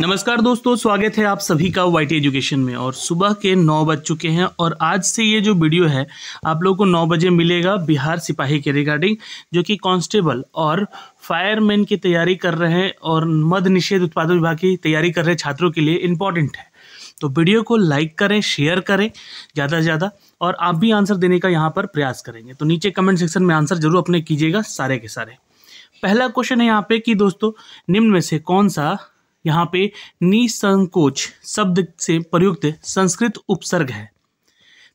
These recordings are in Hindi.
नमस्कार दोस्तों स्वागत है आप सभी का वाई एजुकेशन में और सुबह के नौ बज चुके हैं और आज से ये जो वीडियो है आप लोगों को नौ बजे मिलेगा बिहार सिपाही के रिगार्डिंग जो कि कांस्टेबल और फायरमैन की तैयारी कर रहे हैं और मद निषेध उत्पादन विभाग की तैयारी कर रहे छात्रों के लिए इम्पॉर्टेंट है तो वीडियो को लाइक करें शेयर करें ज़्यादा से ज़्यादा और आप भी आंसर देने का यहाँ पर प्रयास करेंगे तो नीचे कमेंट सेक्शन में आंसर जरूर अपने कीजिएगा सारे के सारे पहला क्वेश्चन है यहाँ पे कि दोस्तों निम्न में से कौन सा यहाँ पे निसंकोच शब्द से प्रयुक्त संस्कृत उपसर्ग है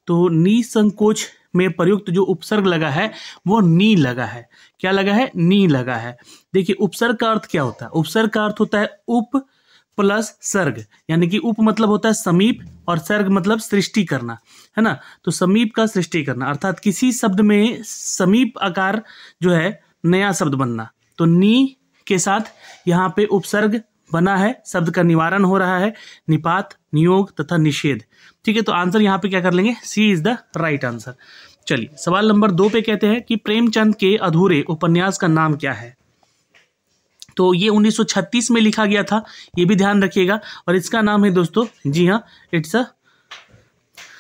तो निसंकोच में प्रयुक्त जो उपसर्ग लगा है वो नी लगा है क्या लगा है नी लगा है देखिए उपसर्ग का अर्थ क्या होता है उपसर्ग का अर्थ होता है उप प्लस सर्ग यानी कि उप मतलब होता है समीप और सर्ग मतलब सृष्टि करना है ना तो समीप का सृष्टि करना अर्थात किसी शब्द में समीप आकार जो है नया शब्द बनना तो नी के साथ यहाँ पे उपसर्ग बना है शब्द का निवारण हो रहा है निपात नियोग तथा निषेध ठीक है तो आंसर यहाँ पे क्या कर लेंगे C is the right answer चलिए सवाल नंबर दो पे कहते हैं कि प्रेमचंद के अधूरे उपन्यास का नाम क्या है तो ये 1936 में लिखा गया था ये भी ध्यान रखिएगा और इसका नाम है दोस्तों जी हाँ इट्स अ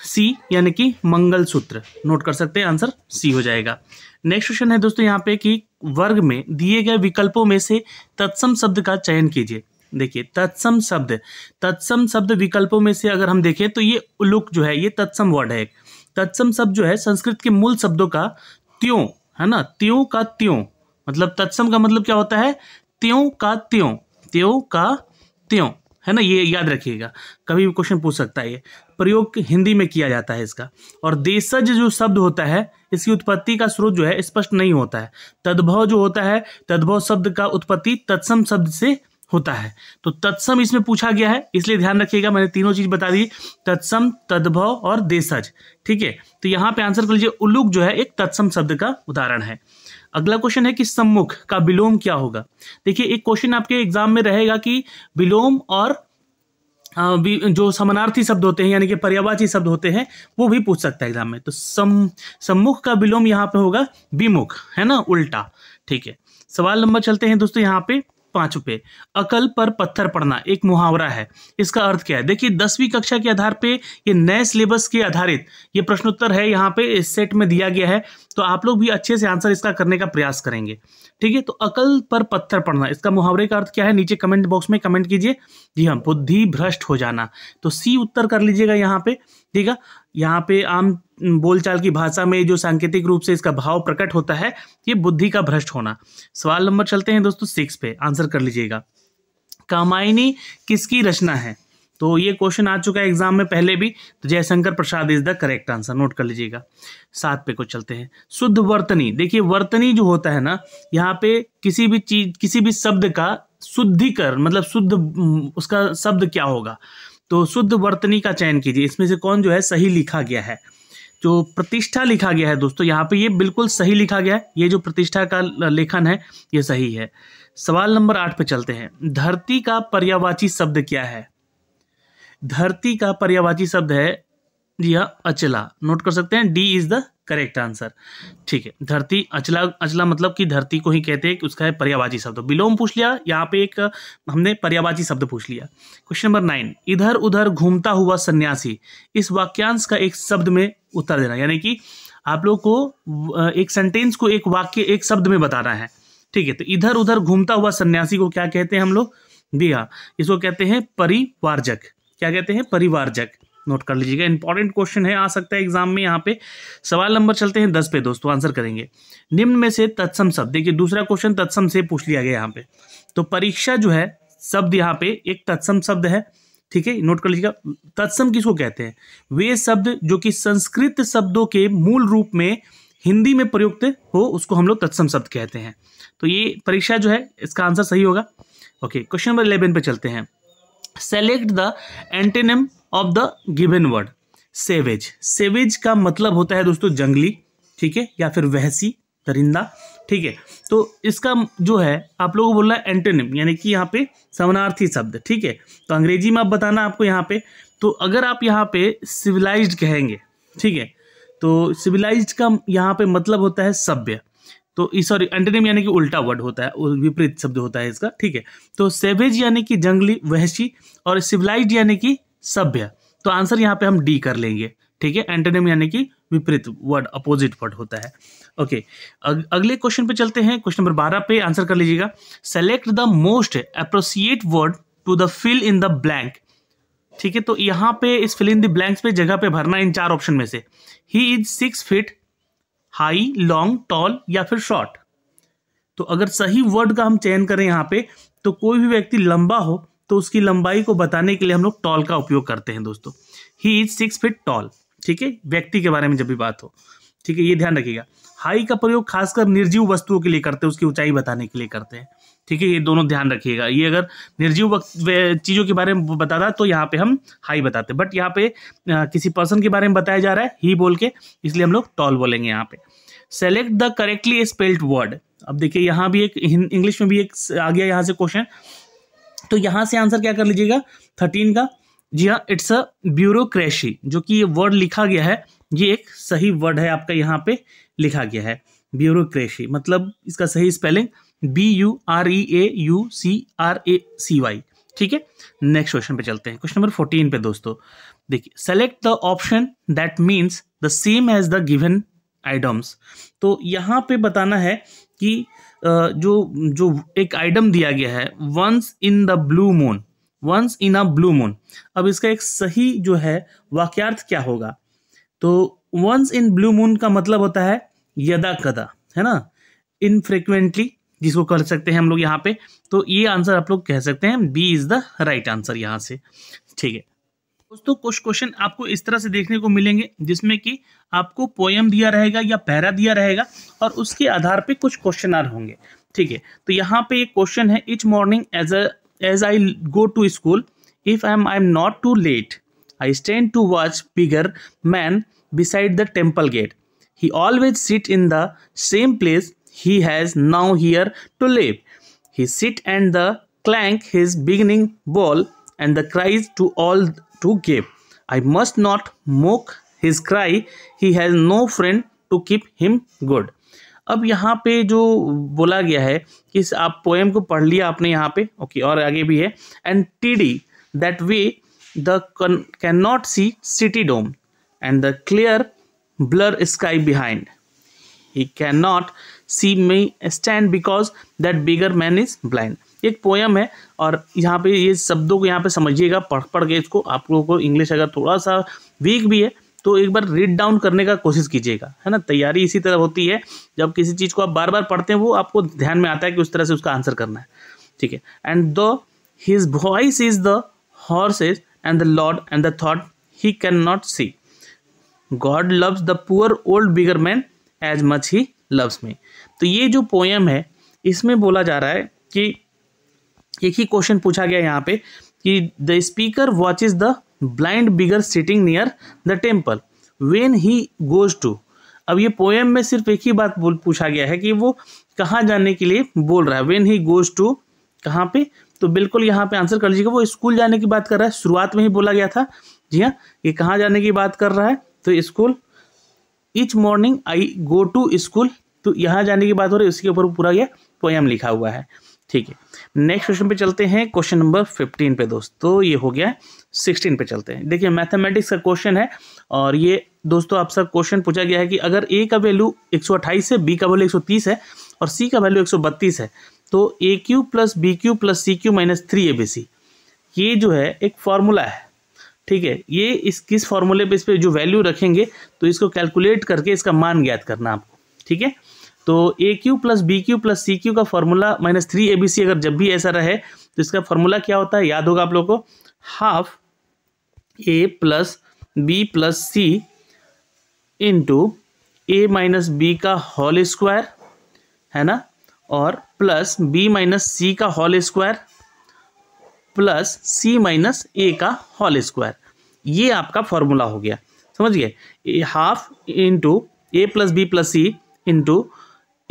सी यानी कि मंगल सूत्र नोट कर सकते हैं आंसर सी हो जाएगा नेक्स्ट क्वेश्चन है दोस्तों यहाँ पे कि वर्ग में दिए गए विकल्पों में से तत्सम शब्द का चयन कीजिए देखिए तत्सम शब्द तत्सम शब्द विकल्पों में से अगर हम देखें तो ये उलुक जो है ये तत्सम वर्ड है तत्सम शब्द जो है संस्कृत के मूल शब्दों का त्यों है ना त्यों का त्यों मतलब तत्सम का मतलब क्या होता है त्यों का त्यों त्यों का त्यों है ना ये याद रखिएगा कभी भी क्वेश्चन पूछ सकता है ये प्रयोग हिंदी में किया जाता है इसका और देशज जो शब्द होता है इसकी उत्पत्ति का स्रोत जो है स्पष्ट नहीं होता है तद्भव जो होता है तद्भव शब्द का उत्पत्ति तत्सम शब्द से होता है तो तत्सम इसमें पूछा गया है इसलिए ध्यान रखिएगा मैंने तीनों चीज बता दी तत्सम तद्भव और देशज ठीक है तो यहाँ पे आंसर कर लीजिए उलुक जो है एक तत्सम शब्द का उदाहरण है अगला क्वेश्चन है कि सम्मुख का विलोम क्या होगा देखिए एक क्वेश्चन आपके एग्जाम में रहेगा कि विलोम और जो समानार्थी शब्द होते हैं यानी कि पर्यावाची शब्द होते हैं वो भी पूछ सकता है एग्जाम में तो सम सम्मुख का विलोम यहाँ पे होगा विमुख है ना उल्टा ठीक है सवाल नंबर चलते हैं दोस्तों यहाँ पे पाँच रुपये अकल पर पत्थर पड़ना एक मुहावरा है इसका अर्थ क्या है देखिए दसवीं कक्षा के आधार पे ये नए सिलेबस के आधारित ये प्रश्नोत्तर है यहाँ पे इस सेट में दिया गया है तो आप लोग भी अच्छे से आंसर इसका करने का प्रयास करेंगे ठीक है तो अकल पर पत्थर पड़ना इसका मुहावरे का अर्थ क्या है नीचे कमेंट बॉक्स में कमेंट कीजिए जी हाँ बुद्धि भ्रष्ट हो जाना तो सी उत्तर कर लीजिएगा यहाँ पे ठीक है यहाँ पे आम बोलचाल की भाषा में जो सांकेतिक रूप से इसका भाव प्रकट होता है ये बुद्धि का भ्रष्ट होना सवाल नंबर चलते हैं दोस्तों सिक्स पे आंसर कर लीजिएगा कामायनी किसकी रचना है तो ये क्वेश्चन आ चुका है एग्जाम में पहले भी तो Jaishankar Prasad is the correct answer note कर लीजिएगा सात पे को चलते हैं शुद्ध वर्तनी देखिए वर्तनी जो होता है ना यहाँ पे किसी भी चीज किसी भी शब्द का शुद्धिकरण मतलब शुद्ध उसका शब्द क्या होगा तो शुद्ध वर्तनी का चयन कीजिए इसमें से कौन जो है सही लिखा गया है जो प्रतिष्ठा लिखा गया है दोस्तों यहाँ पे ये बिल्कुल सही लिखा गया है ये जो प्रतिष्ठा का लेखन है ये सही है सवाल नंबर आठ पे चलते हैं धरती का पर्यावाची शब्द क्या है धरती का पर्यावाची शब्द है या हाँ, अचला नोट कर सकते हैं D is the correct answer ठीक है धरती अचला अचला मतलब कि धरती को ही कहते हैं कि उसका है पर्यावाची शब्द विलोम पूछ लिया यहाँ पे एक हमने पर्यावाची शब्द पूछ लिया क्वेश्चन नंबर नाइन इधर उधर घूमता हुआ सन्यासी इस वाक्यांश का एक शब्द में उत्तर देना यानी कि आप लोग को एक सेंटेंस को एक वाक्य एक शब्द में बताना है ठीक है तो इधर उधर घूमता हुआ सन्यासी को क्या कहते हैं हम लोग दिया इसको कहते हैं परिवारजक क्या कहते हैं परिवारजक नोट कर लीजिएगा इंपॉर्टेंट क्वेश्चन है आ सकता है एग्जाम में यहाँ पे सवाल नंबर चलते हैं दस पे दोस्तों आंसर करेंगे निम्न में से तत्सम शब्द देखिए दूसरा क्वेश्चन तत्सम से पूछ लिया गया यहाँ पे तो परीक्षा जो है शब्द यहाँ पे एक तत्सम शब्द है ठीक है नोट कर लीजिएगा तत्सम किसको कहते हैं वे शब्द जो कि संस्कृत शब्दों के मूल रूप में हिंदी में प्रयुक्त हो उसको हम लोग तत्सम शब्द कहते हैं तो ये परीक्षा जो है इसका आंसर सही होगा ओके क्वेश्चन नंबर इलेवन पे चलते हैं select the antonym of the given word savage savage का मतलब होता है दोस्तों जंगली ठीक है या फिर वहसी दरिंदा ठीक है तो इसका जो है आप लोगों को बोलना है एंटेनिम यानी कि यहाँ पे समानार्थी शब्द ठीक है तो अंग्रेजी में आप बताना आपको यहाँ पे तो अगर आप यहाँ पे सिविलाइज्ड कहेंगे ठीक है तो सिविलाइज्ड का यहाँ पे मतलब होता है सभ्य तो सॉरी एंटेनिम यानी कि उल्टा वर्ड होता है विपरीत शब्द होता है इसका ठीक है तो सेवेज यानी कि जंगली वहशी और सिविलाइज यानी कि सभ्य तो आंसर यहाँ पे हम डी कर लेंगे ठीक है एंटोनिम यानी कि विपरीत वर्ड अपोजिट वर्ड होता है ओके okay. अग, अगले क्वेश्चन पे चलते हैं क्वेश्चन नंबर बारह पे आंसर कर लीजिएगा select the most appropriate word to the fill in the blank ठीक है तो यहाँ पे इस फिल इन द ब्लैंक्स पे जगह पे भरना इन चार ऑप्शन में से he is six feet high long tall या फिर शॉर्ट तो अगर सही वर्ड का हम चयन करें यहाँ पे तो कोई भी व्यक्ति लंबा हो तो उसकी लंबाई को बताने के लिए हम लोग टॉल का उपयोग करते हैं दोस्तों he is six feet tall ठीक है व्यक्ति के बारे में जब भी बात हो ठीक है ये ध्यान रखिएगा हाई का प्रयोग खासकर निर्जीव वस्तुओं के लिए करते हैं उसकी ऊंचाई बताने के लिए करते हैं ठीक है ये दोनों ध्यान रखिएगा ये अगर निर्जीव चीज़ों के बारे में बताता तो यहाँ पे हम हाई बताते बट यहाँ पे आ, किसी पर्सन के बारे में बताया जा रहा है ही बोल के इसलिए हम लोग टॉल बोलेंगे यहाँ पे select the correctly spelled word अब देखिए यहाँ भी एक इंग्लिश में भी एक आ गया यहाँ से क्वेश्चन तो यहाँ से आंसर क्या कर लीजिएगा थर्टीन का जी हाँ इट्स अ ब्यूरोक्रेसी जो कि ये वर्ड लिखा गया है ये एक सही वर्ड है आपका यहाँ पे लिखा गया है ब्यूरोक्रेसी मतलब इसका सही spelling B U R E A U C R A C Y ठीक है नेक्स्ट क्वेश्चन पे चलते हैं क्वेश्चन नंबर फोर्टीन पे दोस्तों देखिए select the option that means the same as the given items तो यहाँ पे बताना है कि जो जो एक आइटम दिया गया है once in the blue moon once in a blue moon अब इसका एक सही जो है वाक्यार्थ क्या होगा तो वंस इन ब्लू मून का मतलब होता है यदा कदा है ना इनफ्रिक्वेंटली जिसको कर सकते हैं हम लोग यहाँ पे तो ये आंसर आप लोग कह सकते हैं B is the right answer यहाँ से ठीक है दोस्तों कुछ क्वेश्चन आपको इस तरह से देखने को मिलेंगे जिसमें कि आपको पोयम दिया रहेगा या पैरा दिया रहेगा और उसके आधार पे कुछ क्वेश्चन आर होंगे ठीक है तो यहाँ पे एक क्वेश्चन है each morning as a as I go to school, if I'm, I'm not too late, I stand to watch bigger man beside the temple gate. He always sit in the same place he has now here to live. He sit and the clank his beginning ball and the cries to all to give. I must not mock his cry. He has no friend to keep him good. अब यहाँ पे जो बोला गया है कि आप पोएम को पढ़ लिया आपने यहाँ पे ओके और आगे भी है and T D that way the can not see city dome and the clear blue sky behind he can not see me stand because that beggar man is blind एक पोएम है और यहाँ पे ये शब्दों को यहाँ पे समझिएगा पढ़ पढ़ के इसको आप लोगों को इंग्लिश अगर थोड़ा सा वीक भी है तो एक बार रीड डाउन करने का कोशिश कीजिएगा है ना तैयारी इसी तरह होती है जब किसी चीज़ को आप बार बार पढ़ते हैं वो आपको ध्यान में आता है कि उस तरह से उसका आंसर करना है ठीक है and the his voice is the horse is and the lord and the thought he can not see God loves the poor old beggar man as much he loves me तो ये जो पोएम है इसमें बोला जा रहा है कि एक ही क्वेश्चन पूछा गया यहाँ पे कि the speaker watch is the blind beggar sitting near the temple when he goes to अब ये पोएम में सिर्फ एक ही बात बोल पूछा गया है कि वो कहाँ जाने के लिए बोल रहा है वेन ही गोज टू कहाँ पे तो बिल्कुल यहाँ पे आंसर कर लीजिएगा वो स्कूल जाने की बात कर रहा है शुरुआत में ही बोला गया था जी हाँ ये कहाँ जाने की बात कर रहा है तो school each morning I go to school तो यहाँ जाने की बात हो रही है उसके ऊपर पूरा यह पोएम लिखा हुआ है ठीक है नेक्स्ट क्वेश्चन पे चलते हैं क्वेश्चन नंबर फिफ्टीन पे दोस्तों ये हो गया सिक्सटीन पे चलते हैं देखिए मैथमेटिक्स का क्वेश्चन है और ये दोस्तों आपसे क्वेश्चन पूछा गया है कि अगर ए का वैल्यू अट्ठाईस है बी का वैल्यू तीस है और सी का वैल्यू बत्तीस है तो A cube plus B cube plus C cube minus three A B C ये जो है एक फार्मूला है ठीक है ये इस किस फार्मूले पे इस पर जो वैल्यू रखेंगे तो इसको कैलकुलेट करके इसका मान ज्ञात करना आपको ठीक है तो A cube plus B cube plus C cube का formula minus three A B C अगर जब भी ऐसा रहे तो इसका फॉर्मूला क्या होता है याद होगा आप लोग को half A plus B plus C into A minus B का होल स्क्वायर है ना और प्लस बी माइनस सी का whole square plus C minus A का होल स्क्वायर ये आपका फॉर्मूला हो गया समझिए half into A plus B plus C into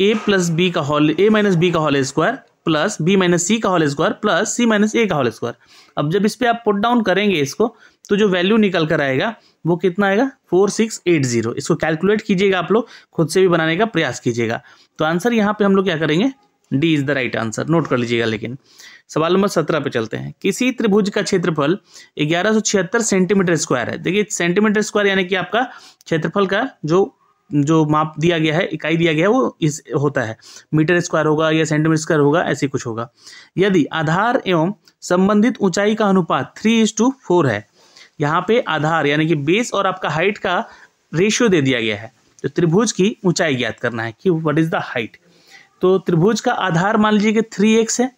A plus B का होल ए माइनस बी का whole square plus B minus C का whole square plus C minus A का होल स्क्वायर अब जब इस पर आप पुट डाउन करेंगे इसको तो जो वैल्यू निकल कर आएगा वो कितना आएगा फोर सिक्स एट जीरो इसको कैलकुलेट कीजिएगा आप लोग खुद से भी बनाने का प्रयास कीजिएगा तो आंसर यहाँ पे हम लोग क्या करेंगे D is the right answer note कर लीजिएगा लेकिन सवाल नंबर सत्रह पे चलते हैं किसी त्रिभुज का क्षेत्रफल ग्यारह सौ छिहत्तर सेंटीमीटर स्क्वायर है देखिए सेंटीमीटर स्क्वायर यानी कि आपका क्षेत्रफल का जो जो माप दिया गया है इकाई दिया गया है वो इस होता है मीटर स्क्वायर होगा या सेंटीमीटर स्क्वायर होगा ऐसे कुछ होगा यदि आधार एवं संबंधित ऊंचाई का अनुपात थ्री इज टू फोर है यहाँ पे आधार यानी कि बेस और आपका हाइट का रेशियो दे दिया गया है तो त्रिभुज की ऊंचाई ज्ञात करना है कि वट इज द हाइट तो त्रिभुज का आधार मान लीजिए कि थ्री एक्स है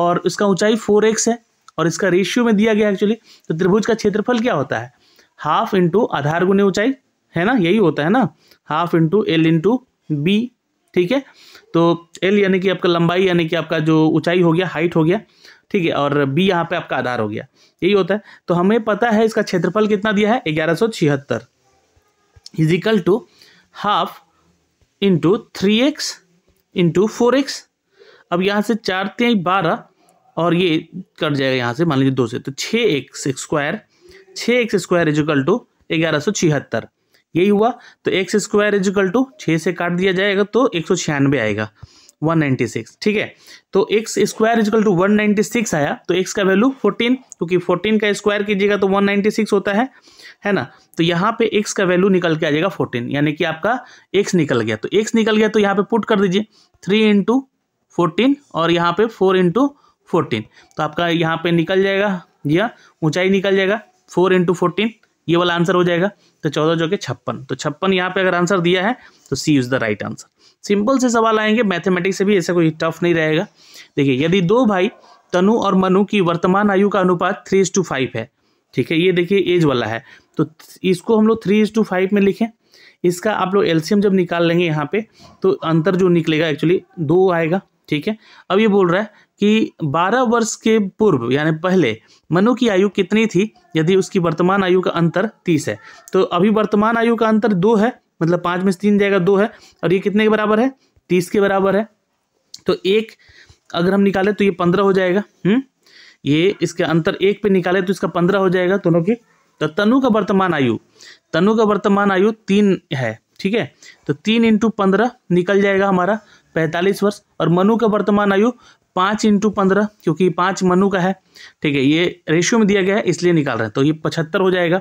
और उसका ऊंचाई फोर एक्स है और इसका रेशियो में दिया गया एक्चुअली तो त्रिभुज का क्षेत्रफल क्या होता है हाफ इंटू आधार गुने ऊंचाई है ना यही होता है ना half into L into B ठीक है तो एल यानी कि आपका लंबाई यानी कि आपका जो ऊंचाई हो गया हाइट हो गया ठीक है और बी यहाँ पे आपका आधार हो गया यही होता है तो हमें पता है इसका क्षेत्रफल कितना दिया है ग्यारह सौ छिहत्तर equal to half into three X into four X अब यहाँ से चार तीन बारह और ये कट जाएगा यहाँ से मान लीजिए दो से तो छः एक्स स्क्वायर छः एक्स स्क्वायर इजिकल टू ग्यारह सौ छिहत्तर यही हुआ तो एक्स स्क्वायर इजिकल टू छः से काट दिया जाएगा तो एक सौ छियानवे आएगा 196 ठीक है तो X square equal to six आया तो एक्स का वैल्यू 14 क्योंकि 14 का स्क्वायर कीजिएगा तो 196 होता है है ना तो यहाँ पे एक्स का वैल्यू निकल के आ जाएगा 14 यानी कि आपका एक्स निकल गया तो एक्स निकल गया तो यहाँ पे पुट कर दीजिए थ्री इंटू फोर्टीन और यहाँ पे फोर इंटू फोर्टीन तो आपका यहाँ पे निकल जाएगा या ऊंचाई निकल जाएगा फोर इंटू फोर्टीन ये वाला आंसर हो जाएगा तो चौदह जो कि छप्पन तो छप्पन यहाँ पे अगर आंसर दिया है तो C is the right answer simple से सवाल आएंगे मैथमेटिक्स से भी ऐसा कोई टफ नहीं रहेगा देखिए यदि दो भाई तनु और मनु की वर्तमान आयु का अनुपात थ्री इज टू फाइव है ठीक है ये देखिए एज वाला है तो इसको हम लोग थ्री इज टू फाइव में लिखें इसका आप लोग एल्शियम जब निकाल लेंगे यहाँ पे तो अंतर जो निकलेगा एक्चुअली दो आएगा ठीक है अब ये बोल रहा है कि 12 वर्ष के पूर्व यानी पहले मनु की आयु कितनी थी यदि उसकी वर्तमान आयु का अंतर 30 है तो अभी वर्तमान आयु का अंतर दो है मतलब पाँच में से तीन जाएगा दो है और ये कितने के बराबर है तीस के बराबर है तो एक अगर हम निकालें तो ये पंद्रह हो जाएगा हम्म ये इसके अंतर एक पे निकाले तो इसका पंद्रह हो जाएगा दोनों की तो तनु का वर्तमान आयु तनु का वर्तमान आयु तीन है ठीक है तो तीन इंटू पंद्रह निकल जाएगा हमारा पैंतालीस वर्ष और मनु का वर्तमान आयु पाँच इंटू पंद्रह क्योंकि पाँच मनु का है ठीक है ये रेशियो में दिया गया है इसलिए निकाल रहे हैं तो ये पचहत्तर हो जाएगा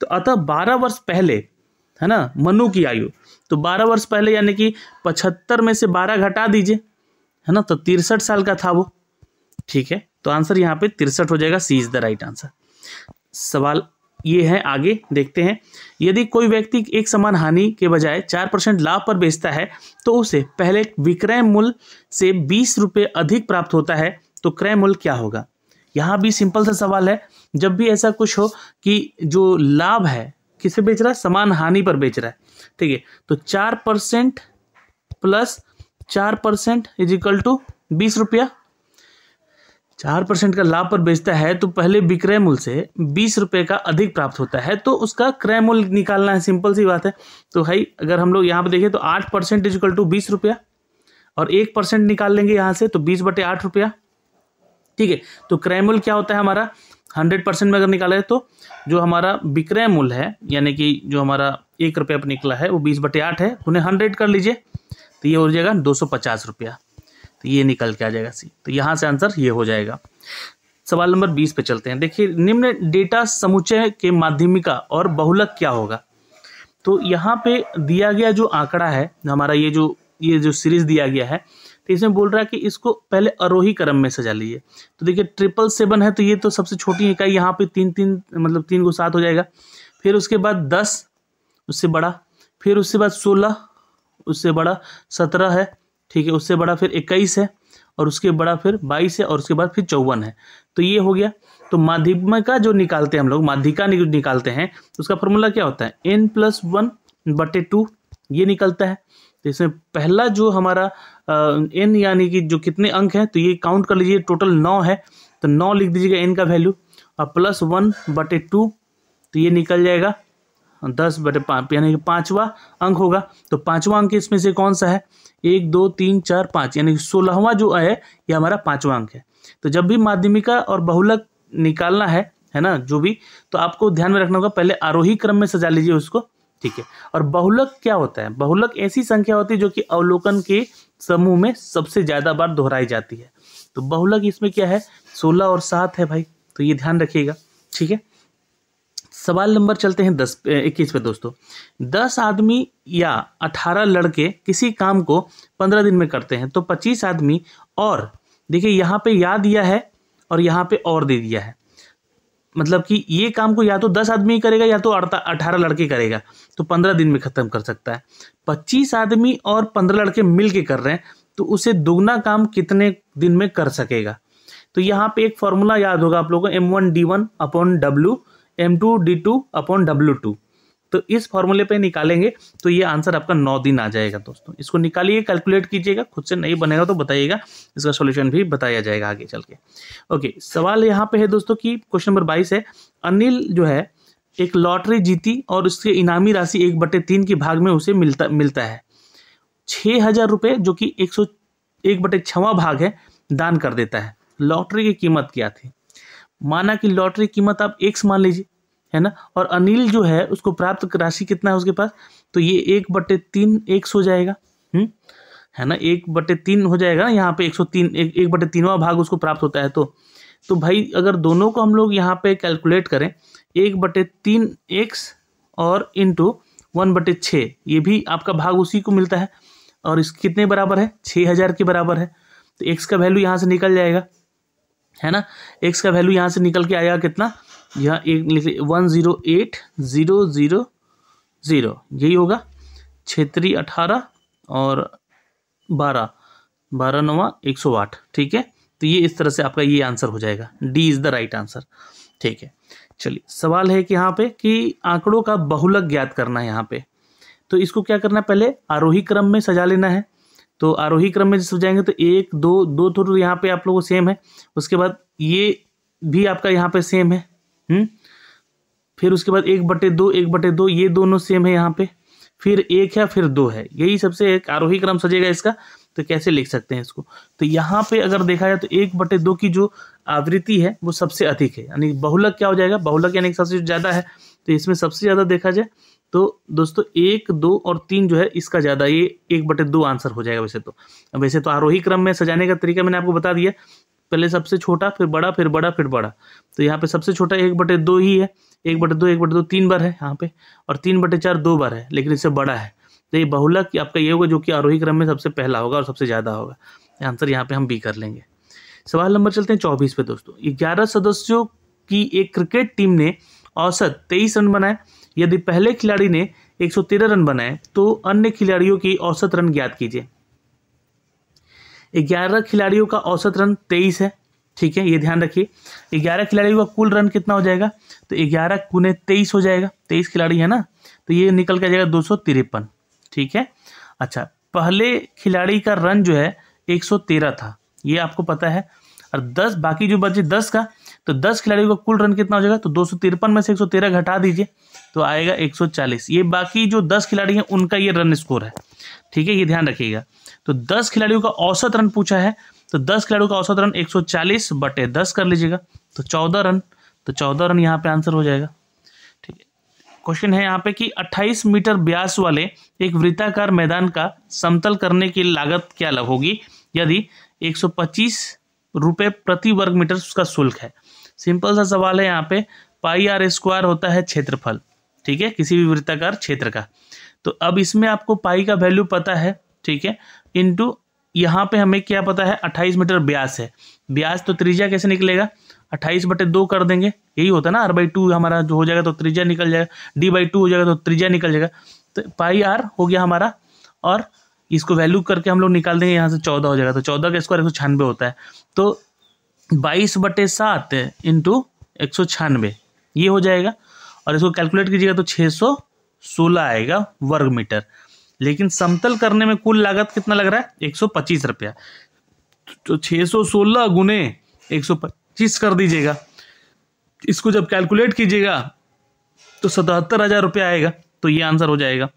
तो अतः बारह वर्ष पहले है ना मनु की आयु तो बारह वर्ष पहले यानी कि पचहत्तर में से बारह घटा दीजिए है ना तो तिरसठ साल का था वो ठीक है तो आंसर यहाँ पे तिरसठ हो जाएगा C is the right answer सवाल ये है आगे देखते हैं यदि कोई व्यक्ति एक समान हानि के बजाय चार परसेंट लाभ पर बेचता है तो उसे पहले विक्रय मूल्य से बीस रुपये अधिक प्राप्त होता है तो क्रय मूल्य क्या होगा यहाँ भी सिंपल सा सवाल है जब भी ऐसा कुछ हो कि जो लाभ है किसे बेच रहा है समान हानि पर बेच रहा है ठीक है तो चार परसेंट प्लस चार परसेंट इज इक्वल टू बीस रुपया चार परसेंट का लाभ पर बेचता है तो पहले विक्रय मूल्य से बीस रुपये का अधिक प्राप्त होता है तो उसका क्रय मूल्य निकालना है सिंपल सी बात है तो भाई अगर हम लोग यहाँ पर देखें तो आठ परसेंट इजकल टू बीस रुपया और एक परसेंट निकाल लेंगे यहाँ से तो बीस बटे आठ रुपया ठीक है तो क्रय मूल्य क्या होता है हमारा हंड्रेड परसेंट में अगर निकाला है तो जो हमारा विक्रय मूल्य है यानी कि जो हमारा एक रुपया पर निकला है वो बीस बटे आठ है उन्हें हंड्रेड कर लीजिए तो ये हो जाएगा दो सौ पचास रुपया तो ये निकल के आ जाएगा सी तो यहाँ से आंसर ये हो जाएगा सवाल नंबर बीस पे चलते हैं देखिए निम्न डेटा समुचय के माध्यमिका और बहुलक क्या होगा तो यहाँ पे दिया गया जो आंकड़ा है हमारा ये जो ये जो सीरीज दिया गया है तो इसमें बोल रहा है कि इसको पहले अरोही क्रम में सजा लीजिए तो देखिए ट्रिपल सेवन है तो ये तो सबसे छोटी इकाई यहाँ पे तीन तीन मतलब तीन को सात हो जाएगा फिर उसके बाद दस उससे बड़ा फिर उसके बाद सोलह उससे बड़ा सत्रह है ठीक है उससे बड़ा फिर इक्कीस है और उसके बड़ा फिर बाईस है और उसके बाद फिर चौवन है तो ये हो गया तो माध्यमिका जो निकालते हैं हम लोग माध्यिका निकालते हैं तो उसका फॉर्मूला क्या होता है एन प्लस वन बटे टू ये निकलता है तो इसमें पहला जो हमारा एन यानी कि जो कितने अंक हैं तो ये काउंट कर लीजिए टोटल नौ है तो नौ लिख दीजिएगा एन का वैल्यू और प्लस वन बटे टू तो ये निकल जाएगा दस बटे पाँच यानी कि पाँचवा अंक होगा तो पाँचवा अंक इसमें से कौन सा है एक दो तीन चार पाँच यानी सोलहवा जो है ये हमारा पाँचवा अंक है तो जब भी माध्यमिका और बहुलक निकालना है है ना जो भी तो आपको ध्यान में रखना होगा पहले आरोही क्रम में सजा लीजिए उसको ठीक है और बहुलक क्या होता है बहुलक ऐसी संख्या होती है जो कि अवलोकन के समूह में सबसे ज़्यादा बार दोहराई जाती है तो बहुलक इसमें क्या है सोलह और सात है भाई तो ये ध्यान रखिएगा ठीक है सवाल नंबर चलते हैं दस इक्कीस पे दोस्तों दस आदमी या अठारह लड़के किसी काम को पंद्रह दिन में करते हैं तो पच्चीस आदमी और देखिए यहाँ पे या दिया है और यहाँ पे और दे दिया है मतलब कि ये काम को या तो दस आदमी करेगा या तो अठारह लड़के करेगा तो पंद्रह दिन में ख़त्म कर सकता है पच्चीस आदमी और पंद्रह लड़के मिल के कर रहे हैं तो उसे दोगुना काम कितने दिन में कर सकेगा तो यहाँ पे एक फॉर्मूला याद होगा आप लोगों को M one D one upon W M two D two upon W two तो इस फॉर्मूले पे निकालेंगे तो ये आंसर आपका नौ दिन आ जाएगा दोस्तों इसको निकालिए कैलकुलेट कीजिएगा खुद से नहीं बनेगा तो बताइएगा इसका सॉल्यूशन भी बताया जाएगा आगे चल के ओके सवाल यहाँ पे है दोस्तों कि क्वेश्चन नंबर बाईस है अनिल जो है एक लॉटरी जीती और उसके इनामी राशि एक बटे तीन के भाग में उसे मिलता मिलता है छः हज़ार रुपये जो कि एक सौ एक बटे छवा भाग है दान कर देता है लॉटरी की कीमत क्या थी माना कि लॉटरी कीमत आप एक्स मान लीजिए है ना और अनिल जो है उसको प्राप्त राशि कितना है उसके पास तो ये एक बटे तीन एक्स हो जाएगा हुँ? हम्म? है ना एक बटे तीन हो जाएगा ना यहाँ पे एक सौ तीन एक, एक बटे तीनवा भाग उसको प्राप्त होता है तो तो भाई अगर दोनों को हम लोग यहाँ पे कैलकुलेट करें एक बटे तीन एक्स और इंटू वन बटे छः ये भी आपका भाग उसी को मिलता है और इस कितने बराबर है छः हज़ार के बराबर है तो एक्स का वैल्यू यहाँ से निकल जाएगा है ना एक्स का वैल्यू यहाँ से निकल के आएगा कितना यहाँ एक लिख one zero eight zero zero zero यही होगा क्षेत्रीय अठारह और बारह बारह नवा एक सौ आठ ठीक है तो ये इस तरह से आपका ये आंसर हो जाएगा D is the right answer ठीक है चलिए सवाल है कि यहाँ पे कि आंकड़ों का बहुलक ज्ञात करना है यहाँ पे तो इसको क्या करना है पहले आरोही क्रम में सजा लेना है तो आरोही क्रम में जब जाएंगे तो एक दो दो थ्रू तो यहाँ पे आप लोगों को सेम है उसके बाद ये भी आपका यहाँ पे सेम है हुँ? हम्म? फिर उसके बाद एक बटे दो एक बटे दो ये दोनों सेम है यहाँ पे फिर एक है फिर दो है यही सबसे एक आरोही क्रम सजेगा इसका तो कैसे लिख सकते हैं इसको तो यहाँ पे अगर देखा जाए तो एक बटे दो की जो आवृत्ति है वो सबसे अधिक है यानी बहुलक क्या हो जाएगा बहुलक यानी सबसे ज़्यादा है तो इसमें सबसे ज़्यादा देखा जाए तो दोस्तों एक दो और तीन जो है इसका ज़्यादा ये एक बटे दो आंसर हो जाएगा वैसे तो वैसे तो आरोही क्रम में सजाने का तरीका मैंने आपको बता दिया पहले सबसे छोटा फिर बड़ा फिर बड़ा फिर बड़ा तो यहाँ पे सबसे छोटा एक बटे दो ही है एक बटे दो एक बटे दो तीन बार है यहाँ पे और तीन बटे चार दो बार है लेकिन इससे बड़ा है तो ये बहुलक आपका ये होगा जो कि आरोही क्रम में सबसे पहला होगा और सबसे ज़्यादा होगा आंसर यहाँ पे हम बी कर लेंगे सवाल नंबर चलते हैं चौबीस पे दोस्तों ग्यारह सदस्यों की एक क्रिकेट टीम ने औसत तेईस रन बनाए यदि पहले खिलाड़ी ने 113 रन बनाए तो अन्य खिलाड़ियों की औसत रन ज्ञात कीजिए ग्यारह खिलाड़ियों का औसत रन तेईस है ठीक है ये ध्यान रखिए ग्यारह खिलाड़ियों का कुल रन कितना हो जाएगा तो ग्यारह कुने तेईस हो जाएगा तेईस खिलाड़ी है ना तो ये निकल के जाएगा दो सौ तिरपन ठीक है अच्छा पहले खिलाड़ी का रन जो है एक सौ तेरह था ये आपको पता है और दस बाकी जो बचे दस का तो दस खिलाड़ियों का कुल रन कितना हो जाएगा तो दो सौ तिरपन में से एक सौ तेरह घटा दीजिए तो आएगा 140 ये बाकी जो 10 खिलाड़ी हैं उनका ये रन स्कोर है ठीक है ये ध्यान रखिएगा तो 10 खिलाड़ियों का औसत रन पूछा है तो 10 खिलाड़ियों का औसत रन 140 बटे दस कर लीजिएगा तो 14 रन तो 14 रन यहाँ पे आंसर हो जाएगा ठीक है क्वेश्चन है यहाँ पे कि 28 मीटर ब्यास वाले एक वृत्ताकार मैदान का समतल करने की लागत क्या लग होगी यदि एक रुपए प्रति वर्ग मीटर उसका शुल्क है सिंपल सा सवाल है यहाँ पे पाई आर स्क्वायर होता है क्षेत्रफल ठीक है किसी भी वृत्ताकार क्षेत्र का तो अब इसमें आपको पाई का वैल्यू पता है ठीक है इंटू यहाँ पे हमें क्या पता है 28 मीटर ब्यास है ब्यास तो त्रिज्या कैसे निकलेगा 28 बटे दो कर देंगे यही होता है ना आर बाई टू हमारा जो हो जाएगा तो त्रिज्या निकल जाएगा डी बाई टू हो जाएगा तो त्रिज्या निकल जाएगा तो पाई आर हो गया हमारा और इसको वैल्यू करके हम लोग निकाल देंगे यहाँ से चौदह हो जाएगा तो चौदह का स्क्वायर एक सौ छियानवे होता है तो बाईस बटे सात इंटू एक सौ छियानवे ये हो जाएगा और इसको कैलकुलेट कीजिएगा तो 616 आएगा वर्ग मीटर लेकिन समतल करने में कुल लागत कितना लग रहा है एक सौ पच्चीस रुपया तो 616 सौ सोलह गुने एक सौ पच्चीस कर दीजिएगा इसको जब कैलकुलेट कीजिएगा तो सतहत्तर हज़ार रुपया आएगा तो ये आंसर हो जाएगा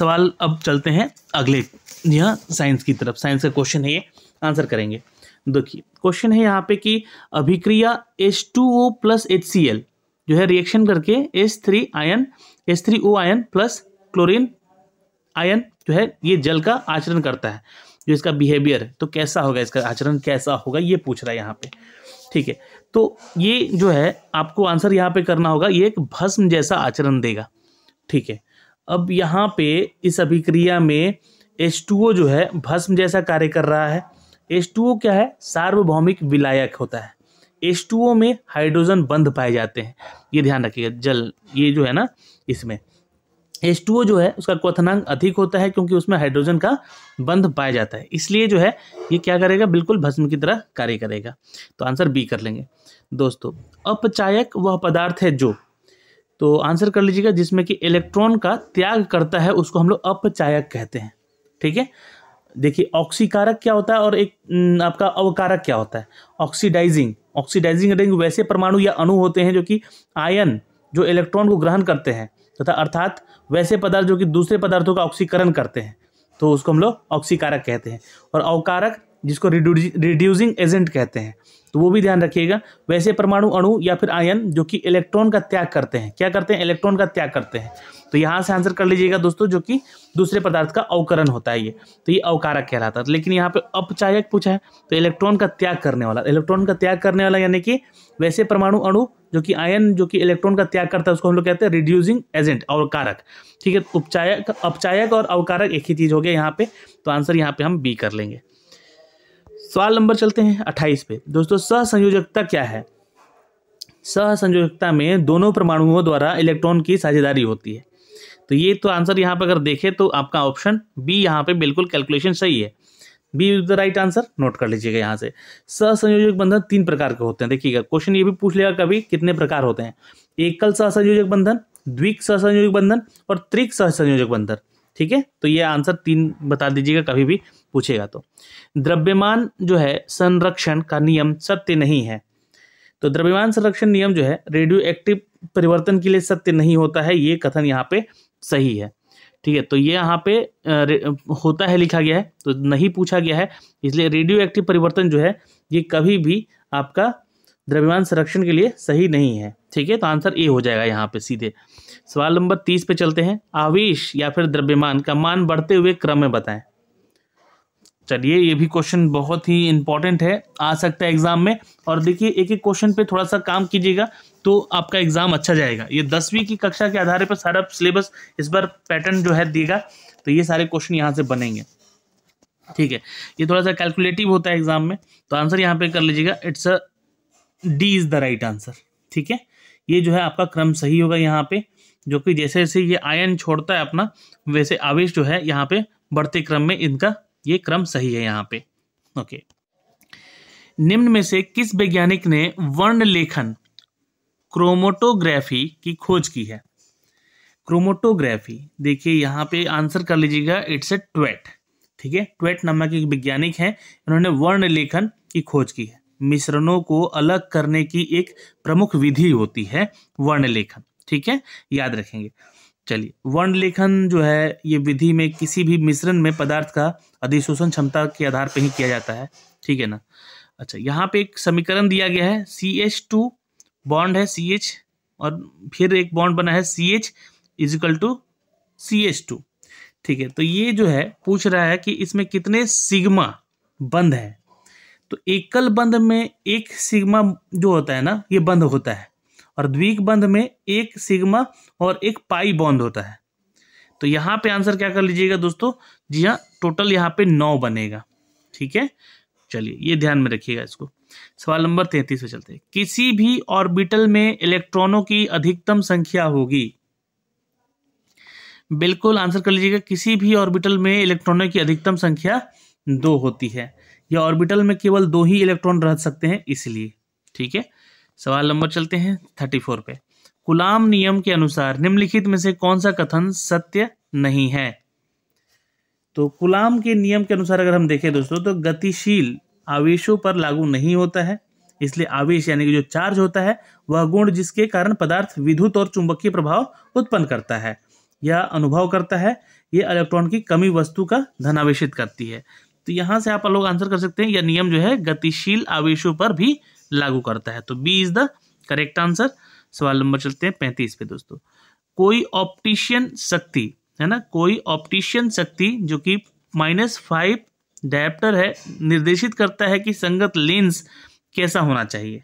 सवाल अब चलते हैं अगले यहाँ साइंस की तरफ साइंस का क्वेश्चन है ये आंसर करेंगे देखिए क्वेश्चन है यहाँ पे कि अभिक्रिया S two O plus H C L जो है रिएक्शन करके S three ion S three O ion plus chlorine ion जो है ये जल का आचरण करता है जो इसका बिहेवियर तो कैसा होगा इसका आचरण कैसा होगा ये पूछ रहा है यहाँ पे ठीक है तो ये जो है आपको आंसर यहाँ पे करना होगा ये एक भस्म जैसा आचरण देगा ठीक है अब यहाँ पे इस अभिक्रिया में H2O जो है भस्म जैसा कार्य कर रहा है एस टू क्या है सार्वभौमिक विलायक होता है एस टू में हाइड्रोजन बंध पाए जाते हैं ये ध्यान रखिएगा जल ये जो है ना इसमें एस टू जो है उसका क्वथनांक अधिक होता है क्योंकि उसमें हाइड्रोजन का बंध पाया जाता है इसलिए जो है ये क्या करेगा बिल्कुल भस्म की तरह कार्य करेगा तो आंसर बी कर लेंगे दोस्तों अपचायक वह पदार्थ है जो तो आंसर कर लीजिएगा जिसमें कि इलेक्ट्रॉन का त्याग करता है उसको हम लोग अपचायक कहते हैं ठीक है देखिए ऑक्सीकारक क्या होता है और एक आपका अवकारक क्या होता है ऑक्सीडाइजिंग ऑक्सीडाइजिंग रिंग वैसे परमाणु या अणु होते हैं जो कि आयन जो इलेक्ट्रॉन को ग्रहण करते हैं तथा अर्थात वैसे पदार्थ जो कि दूसरे पदार्थों का ऑक्सीकरण करते हैं तो उसको हम लोग ऑक्सीकारक कहते हैं और अवकारक जिसको रिड्यूजिंग एजेंट कहते हैं तो वो भी ध्यान रखिएगा वैसे परमाणु अणु या फिर आयन जो कि इलेक्ट्रॉन का त्याग करते हैं क्या करते हैं इलेक्ट्रॉन का त्याग करते हैं तो यहाँ से आंसर कर लीजिएगा दोस्तों जो कि दूसरे पदार्थ का अवकरण होता है ये तो ये अवकारक कहलाता है लेकिन यहाँ पे अपचायक पूछा है तो इलेक्ट्रॉन का त्याग करने वाला इलेक्ट्रॉन का त्याग करने वाला यानी कि वैसे परमाणु अणु जो कि आयन जो कि इलेक्ट्रॉन का त्याग करता है उसको हम लोग कहते हैं रिड्यूसिंग एजेंट अवकारक ठीक है उपचायक अपचायक और अवकारक एक ही चीज़ हो गया यहाँ पे तो आंसर यहाँ पे हम बी कर लेंगे सवाल नंबर चलते हैं अट्ठाईस पे दोस्तों सहसंयोजकता क्या है सहसंयोजकता में दोनों परमाणुओं द्वारा इलेक्ट्रॉन की साझेदारी होती है तो ये तो आंसर यहाँ पर अगर देखें तो आपका ऑप्शन बी यहाँ पे बिल्कुल कैलकुलेशन सही है B is the right answer note कर लीजिएगा यहाँ से सहसंयोजक बंधन तीन प्रकार के होते हैं देखिएगा क्वेश्चन ये भी पूछ लेगा कभी कितने प्रकार होते हैं एकल सहसंयोजक बंधन द्विक सहसंयोजक बंधन और त्रिक सहसंयोजक बंधन ठीक है तो ये आंसर तीन बता दीजिएगा कभी भी पूछेगा तो द्रव्यमान जो है संरक्षण का नियम सत्य नहीं है तो द्रव्यमान संरक्षण नियम जो है रेडियो एक्टिव परिवर्तन के लिए सत्य नहीं होता है ये कथन यहाँ पे सही है ठीक है तो ये यहाँ पे होता है लिखा गया है तो नहीं पूछा गया है इसलिए रेडियो एक्टिव परिवर्तन जो है ये कभी भी आपका द्रव्यमान संरक्षण के लिए सही नहीं है ठीक है तो आंसर ए हो जाएगा यहाँ पे सीधे सवाल नंबर तीस पे चलते हैं आवेश या फिर द्रव्यमान का मान बढ़ते हुए क्रम में बताएं चलिए ये भी क्वेश्चन बहुत ही इंपॉर्टेंट है आ सकता है एग्जाम में और देखिए एक एक क्वेश्चन पे थोड़ा सा काम कीजिएगा तो आपका एग्ज़ाम अच्छा जाएगा ये दसवीं की कक्षा के आधार पर सारा सिलेबस इस बार पैटर्न जो है देगा तो ये सारे क्वेश्चन यहाँ से बनेंगे ठीक है ये थोड़ा सा कैलकुलेटिव होता है एग्जाम में तो आंसर यहाँ पे कर लीजिएगा it's a D is the right answer ठीक है ये जो है आपका क्रम सही होगा यहाँ पे जो कि जैसे जैसे ये आयन छोड़ता है अपना वैसे आवेश जो है यहाँ पे बढ़ते क्रम में इनका ये क्रम सही है यहाँ पे ओके निम्न में से किस वैज्ञानिक ने वर्ण लेखन क्रोमोटोग्राफी की खोज की है क्रोमोटोग्राफी देखिए यहाँ पे आंसर कर लीजिएगा इट्स ए ट्वेट ठीक है ट्वेट नामक एक वैज्ञानिक हैं इन्होंने वर्ण लेखन की खोज की है मिश्रणों को अलग करने की एक प्रमुख विधि होती है वर्ण लेखन ठीक है याद रखेंगे चलिए वर्ण लेखन जो है ये विधि में किसी भी मिश्रण में पदार्थ का अधिशोषण क्षमता के आधार पर ही किया जाता है ठीक है ना अच्छा यहाँ पे एक समीकरण दिया गया है सी एच टू बॉन्ड है सी एच और फिर एक बॉन्ड बना है C H equal to C H two ठीक है तो ये जो है पूछ रहा है कि इसमें कितने सिग्मा बंद है तो एकल बंद में एक सिग्मा जो होता है ना ये बंद होता है और द्विक बंद में एक सिग्मा और एक पाई बॉन्ड होता है तो यहाँ पे आंसर क्या कर लीजिएगा दोस्तों जी हाँ टोटल यहाँ पे नौ बनेगा ठीक है चलिए ये ध्यान में रखिएगा इसको सवाल नंबर तैतीस पे चलते हैं किसी भी ऑर्बिटल में इलेक्ट्रॉनों की अधिकतम संख्या होगी बिल्कुल आंसर कर लीजिएगा किसी भी ऑर्बिटल में इलेक्ट्रॉनों की अधिकतम संख्या दो होती है या ऑर्बिटल में केवल दो ही इलेक्ट्रॉन रह सकते हैं इसलिए ठीक है सवाल नंबर चलते हैं थर्टी फोर पे गुलाम नियम के अनुसार निम्नलिखित में से कौन सा कथन सत्य नहीं है तो गुलाम के नियम के अनुसार अगर हम देखें दोस्तों तो गतिशील आवेशों पर लागू नहीं होता है इसलिए आवेश यानी कि जो चार्ज होता है वह गुण जिसके कारण पदार्थ विद्युत और चुंबकीय प्रभाव उत्पन्न करता है या अनुभव करता है ये इलेक्ट्रॉन की कमी वस्तु का धनावेशित करती है तो यहाँ से आप लोग आंसर कर सकते हैं यह नियम जो है गतिशील आवेशों पर भी लागू करता है तो B is the correct answer सवाल नंबर चलते हैं पैंतीस पे दोस्तों कोई ऑप्टिशियन शक्ति है ना कोई ऑप्टिशियन शक्ति जो कि माइनस फाइव डायप्टर है निर्देशित करता है कि संगत लेंस कैसा होना चाहिए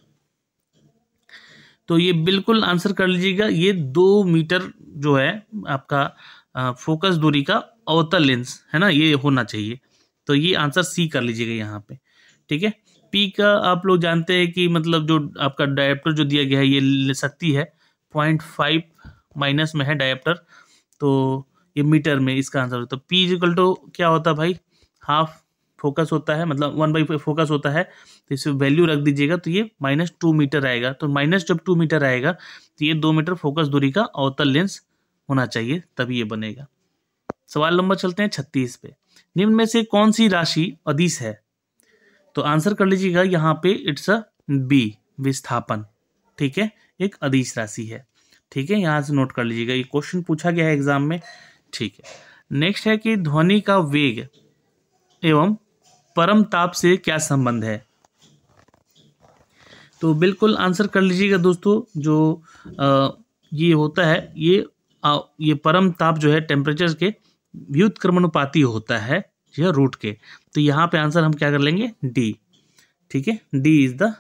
तो ये बिल्कुल आंसर कर लीजिएगा ये दो मीटर जो है आपका फोकस दूरी का अवतल लेंस है ना ये होना चाहिए तो ये आंसर सी कर लीजिएगा यहाँ पे ठीक है पी का आप लोग जानते हैं कि मतलब जो आपका डायप्टर जो दिया गया है ये ले सकती है पॉइंट फाइव माइनस में है डायप्टर तो ये मीटर में इसका आंसर तो पी इजिकल टू क्या होता भाई हाफ फोकस होता है मतलब वन बाई फोकस होता है तो इसे वैल्यू रख दीजिएगा तो ये माइनस टू मीटर आएगा तो माइनस जब टू मीटर आएगा तो ये दो मीटर फोकस दूरी का अवतल लेंस होना चाहिए तभी ये बनेगा सवाल नंबर चलते हैं छत्तीस पे निम्न में से कौन सी राशि अदिश है तो आंसर कर लीजिएगा यहाँ पे इट्स अ बी विस्थापन ठीक है एक अदिश राशि है ठीक है यहाँ से नोट कर लीजिएगा ये क्वेश्चन पूछा गया है एग्जाम में ठीक है नेक्स्ट है कि ध्वनि का वेग एवं परम ताप से क्या संबंध है तो बिल्कुल आंसर कर लीजिएगा दोस्तों जो आ, ये होता है ये आ, ये परम ताप जो है टेम्परेचर के व्युत्क्रमणुपाती होता है या रूट के तो यहाँ पे आंसर हम क्या कर लेंगे डी ठीक है D is the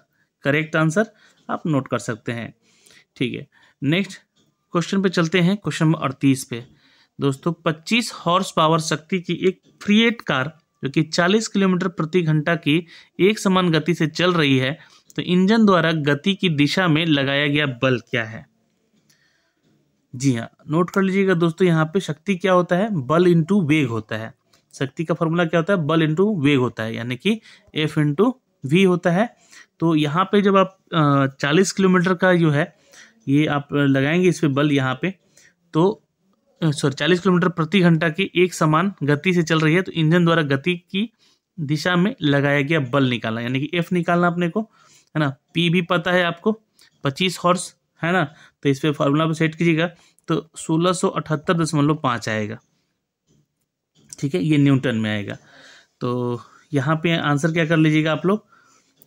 correct answer आप नोट कर सकते हैं ठीक है नेक्स्ट क्वेश्चन पे चलते हैं क्वेश्चन नंबर अड़तीस पे दोस्तों 25 हॉर्स पावर शक्ति की एक फ्रिएट कार जो कि 40 किलोमीटर प्रति घंटा की एक समान गति से चल रही है तो इंजन द्वारा गति की दिशा में लगाया गया बल क्या है जी हाँ नोट कर लीजिएगा दोस्तों यहाँ पे शक्ति क्या होता है बल इंटू वेग होता है शक्ति का फॉर्मूला क्या होता है बल इंटू वेग होता है यानी कि एफ इंटू वी होता है तो यहाँ पे जब आप चालीस किलोमीटर का जो है ये आप लगाएंगे इस पर बल यहाँ पे तो सॉरी चालीस किलोमीटर प्रति घंटा की एक समान गति से चल रही है तो इंजन द्वारा गति की दिशा में लगाया गया बल निकालना यानी कि एफ निकालना अपने को है ना पी भी पता है आपको पच्चीस हॉर्स है ना तो इस पर फॉर्मूला पर सेट कीजिएगा तो सोलह अठहत्तर दशमलव आएगा ठीक है ये न्यूटन में आएगा तो यहाँ पे आंसर क्या कर लीजिएगा आप लोग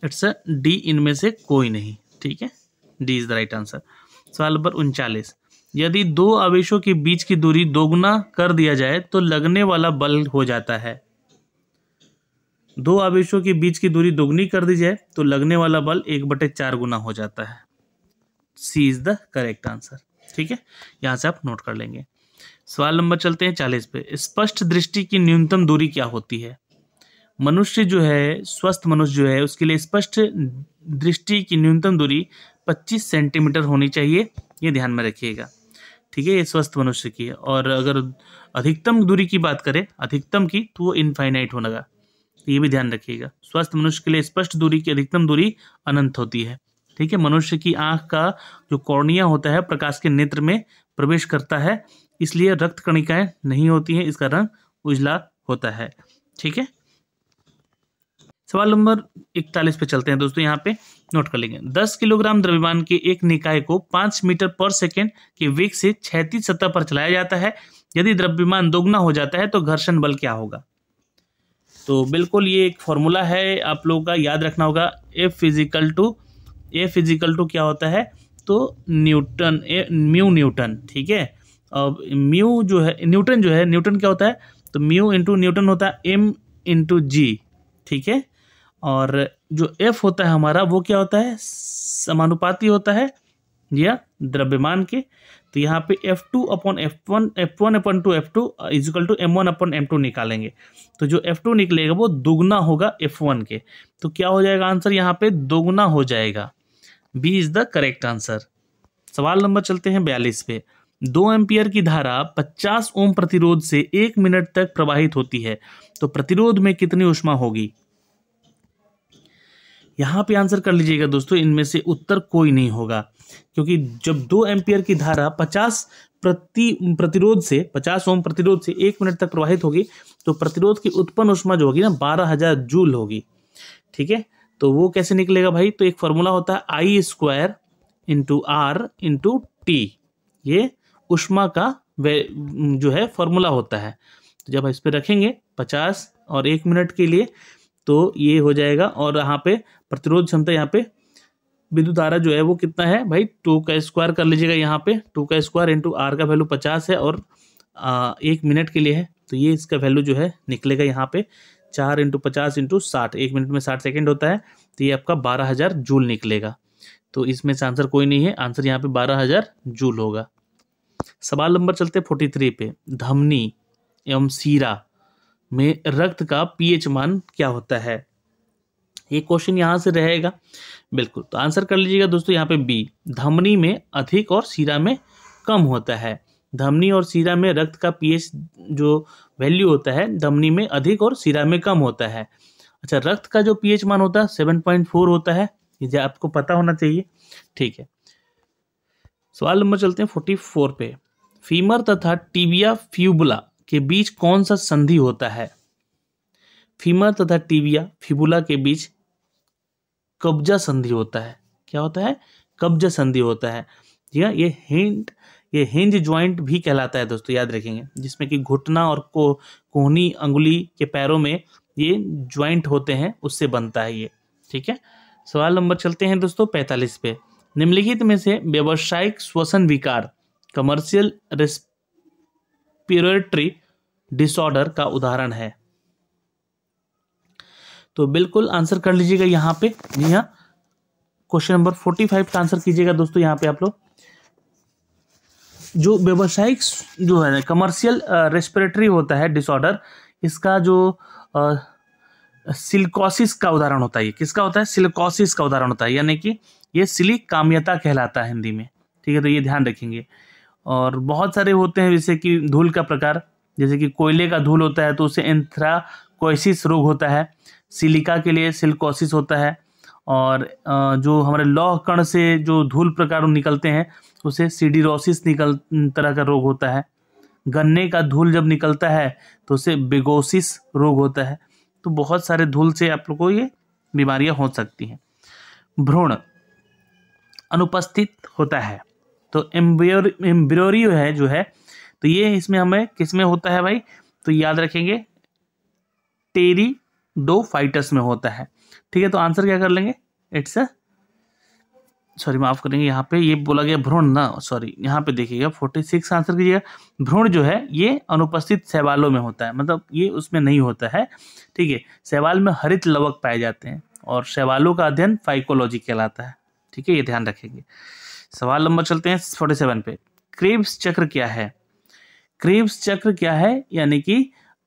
इट्स डी इनमें से कोई नहीं ठीक है D is the right answer सवाल नंबर उनचालीस यदि दो आवेशों के बीच की दूरी दोगुना कर दिया जाए तो लगने वाला बल हो जाता है दो आवेशों के बीच की दूरी दोगुनी कर दी जाए तो लगने वाला बल एक बटे चार गुना हो जाता है C is the correct answer ठीक है यहां से आप नोट कर लेंगे सवाल नंबर चलते हैं चालीस पे स्पष्ट दृष्टि की न्यूनतम दूरी क्या होती है मनुष्य जो है स्वस्थ मनुष्य जो है उसके लिए स्पष्ट दृष्टि की न्यूनतम दूरी 25 सेंटीमीटर होनी चाहिए ये ध्यान में रखिएगा ठीक है ये स्वस्थ मनुष्य की है और अगर अधिकतम दूरी की बात करें अधिकतम की तो वो इनफाइनाइट होने लगा तो ये भी ध्यान रखिएगा स्वस्थ मनुष्य के लिए स्पष्ट दूरी की अधिकतम दूरी अनंत होती है ठीक है मनुष्य की आंख का जो कौर्णिया होता है प्रकाश के नेत्र में प्रवेश करता है इसलिए रक्त कणिकाएं नहीं होती हैं इसका रंग उजला होता है ठीक है सवाल नंबर इकतालीस पे चलते हैं दोस्तों यहाँ पे नोट कर लेंगे 10 किलोग्राम द्रव्यमान के एक निकाय को 5 मीटर पर सेकेंड के वेग से छैतीस सतह पर चलाया जाता है यदि द्रव्यमान दोगुना हो जाता है तो घर्षण बल क्या होगा तो बिल्कुल ये एक फॉर्मूला है आप लोगों का याद रखना होगा a physical two a physical two क्या होता है तो न्यूटन ए म्यू न्यूटन ठीक है अब म्यू जो है न्यूटन जो है न्यूटन क्या होता है तो म्यू इंटू न्यूटन होता है एम इंटू जी ठीक है और जो एफ होता है हमारा वो क्या होता है समानुपाती होता है या द्रव्यमान के तो यहाँ पे F two upon F one F one upon two F two is equal to M one upon M two निकालेंगे तो जो एफ टू निकलेगा वो दोगुना होगा एफ वन के तो क्या हो जाएगा आंसर यहाँ पे दोगुना हो जाएगा B is the correct answer सवाल नंबर चलते हैं बयालीस पे दो एम्पियर की धारा पचास ओम प्रतिरोध से एक मिनट तक प्रवाहित होती है तो प्रतिरोध में कितनी उष्मा होगी यहाँ पे आंसर कर लीजिएगा दोस्तों इनमें से उत्तर कोई नहीं होगा क्योंकि जब दो एम्पियर की धारा पचास प्रति प्रतिरोध से पचास ओम प्रतिरोध से एक मिनट तक प्रवाहित होगी तो प्रतिरोध की उत्पन्न उष्मा जो होगी ना बारह हजार जूल होगी ठीक है तो वो कैसे निकलेगा भाई तो एक फॉर्मूला होता है I square into R into T ये उष्मा का जो है फॉर्मूला होता है तो जब इस पर रखेंगे पचास और एक मिनट के लिए तो ये हो जाएगा और यहाँ पे प्रतिरोध क्षमता यहाँ पे विद्युत धारा जो है वो कितना है भाई टू का स्क्वायर कर लीजिएगा यहाँ पे टू का स्क्वायर इंटू आर का वैल्यू पचास है और आ, एक मिनट के लिए है तो ये इसका वैल्यू जो है निकलेगा यहाँ पे चार इंटू पचास इंटू साठ एक मिनट में साठ सेकेंड होता है तो ये आपका बारह हज़ार जूल निकलेगा तो इसमें से आंसर कोई नहीं है आंसर यहाँ पे बारह हज़ार जूल होगा सवाल नंबर चलते फोर्टी थ्री पे धमनी एवं सीरा में रक्त का पीएच मान क्या होता है ये क्वेश्चन यहाँ से रहेगा बिल्कुल तो आंसर कर लीजिएगा दोस्तों यहाँ पे बी धमनी में अधिक और सीरा में कम होता है धमनी और सीरा में रक्त का पीएच जो वैल्यू होता है धमनी में अधिक और सीरा में कम होता है अच्छा रक्त का जो पीएच मान होता है सेवन पॉइंट फोर होता है ये आपको पता होना चाहिए ठीक है सवाल नंबर चलते हैं फोर्टी फोर पे फीमर तथा टीबिया फ्यूबुला के बीच कौन सा संधि होता है फीमर तथा टीबिया फिबुला के बीच कब्जा संधि होता है क्या होता है कब्जा संधि होता है ठीक है ये हिंट ये हिंज ज्वाइंट भी कहलाता है दोस्तों याद रखेंगे जिसमें कि घुटना और को कोहनी अंगुली के पैरों में ये ज्वाइंट होते हैं उससे बनता है ये ठीक है सवाल नंबर चलते हैं दोस्तों पैंतालीस पे निम्नलिखित में से व्यावसायिक श्वसन विकार कमर्शियल रेस्पिरेटरी डिसऑर्डर का उदाहरण है तो बिल्कुल आंसर कर लीजिएगा यहाँ पे जी हाँ क्वेश्चन नंबर फोर्टी फाइव का आंसर कीजिएगा दोस्तों यहाँ पे आप लोग जो व्यवसायिक जो है कमर्शियल रेस्पिरेटरी होता है डिसऑर्डर इसका जो आ, का उदाहरण होता है किसका होता है सिलिकॉसिस का उदाहरण होता है यानी कि ये सिली काम्यता कहलाता है हिंदी में ठीक है तो ये ध्यान रखेंगे और बहुत सारे होते हैं जैसे कि धूल का प्रकार जैसे कि कोयले का धूल होता है तो उसे एंथ्राकोसिस रोग होता है सिलिका के लिए सिल्कोसिस होता है और जो हमारे लौह कण से जो धूल प्रकार निकलते हैं उसे सीडीरोसिस निकल तरह का रोग होता है गन्ने का धूल जब निकलता है तो उसे बेगोसिस रोग होता है तो बहुत सारे धूल से आप लोग को ये बीमारियां हो सकती हैं भ्रूण अनुपस्थित होता है तो एम्ब्रोरियो है जो है तो ये इसमें हमें किसमें होता है भाई तो याद रखेंगे टेरी डो फाइटस में होता है ठीक है तो आंसर क्या कर लेंगे इट्स अ सॉरी माफ़ करेंगे यहाँ पे ये बोला गया भ्रूण ना सॉरी यहाँ पे देखिएगा फोर्टी सिक्स आंसर कीजिएगा भ्रूण जो है ये अनुपस्थित सवालों में होता है मतलब ये उसमें नहीं होता है ठीक है सवाल में हरित लवक पाए जाते हैं और सवालों का अध्ययन फाइकोलॉजी कहलाता है ठीक है ये ध्यान रखेंगे सवाल नंबर चलते हैं फोर्टी सेवन पे क्रेब्स चक्र क्या है क्रेब्स चक्र क्या है यानी कि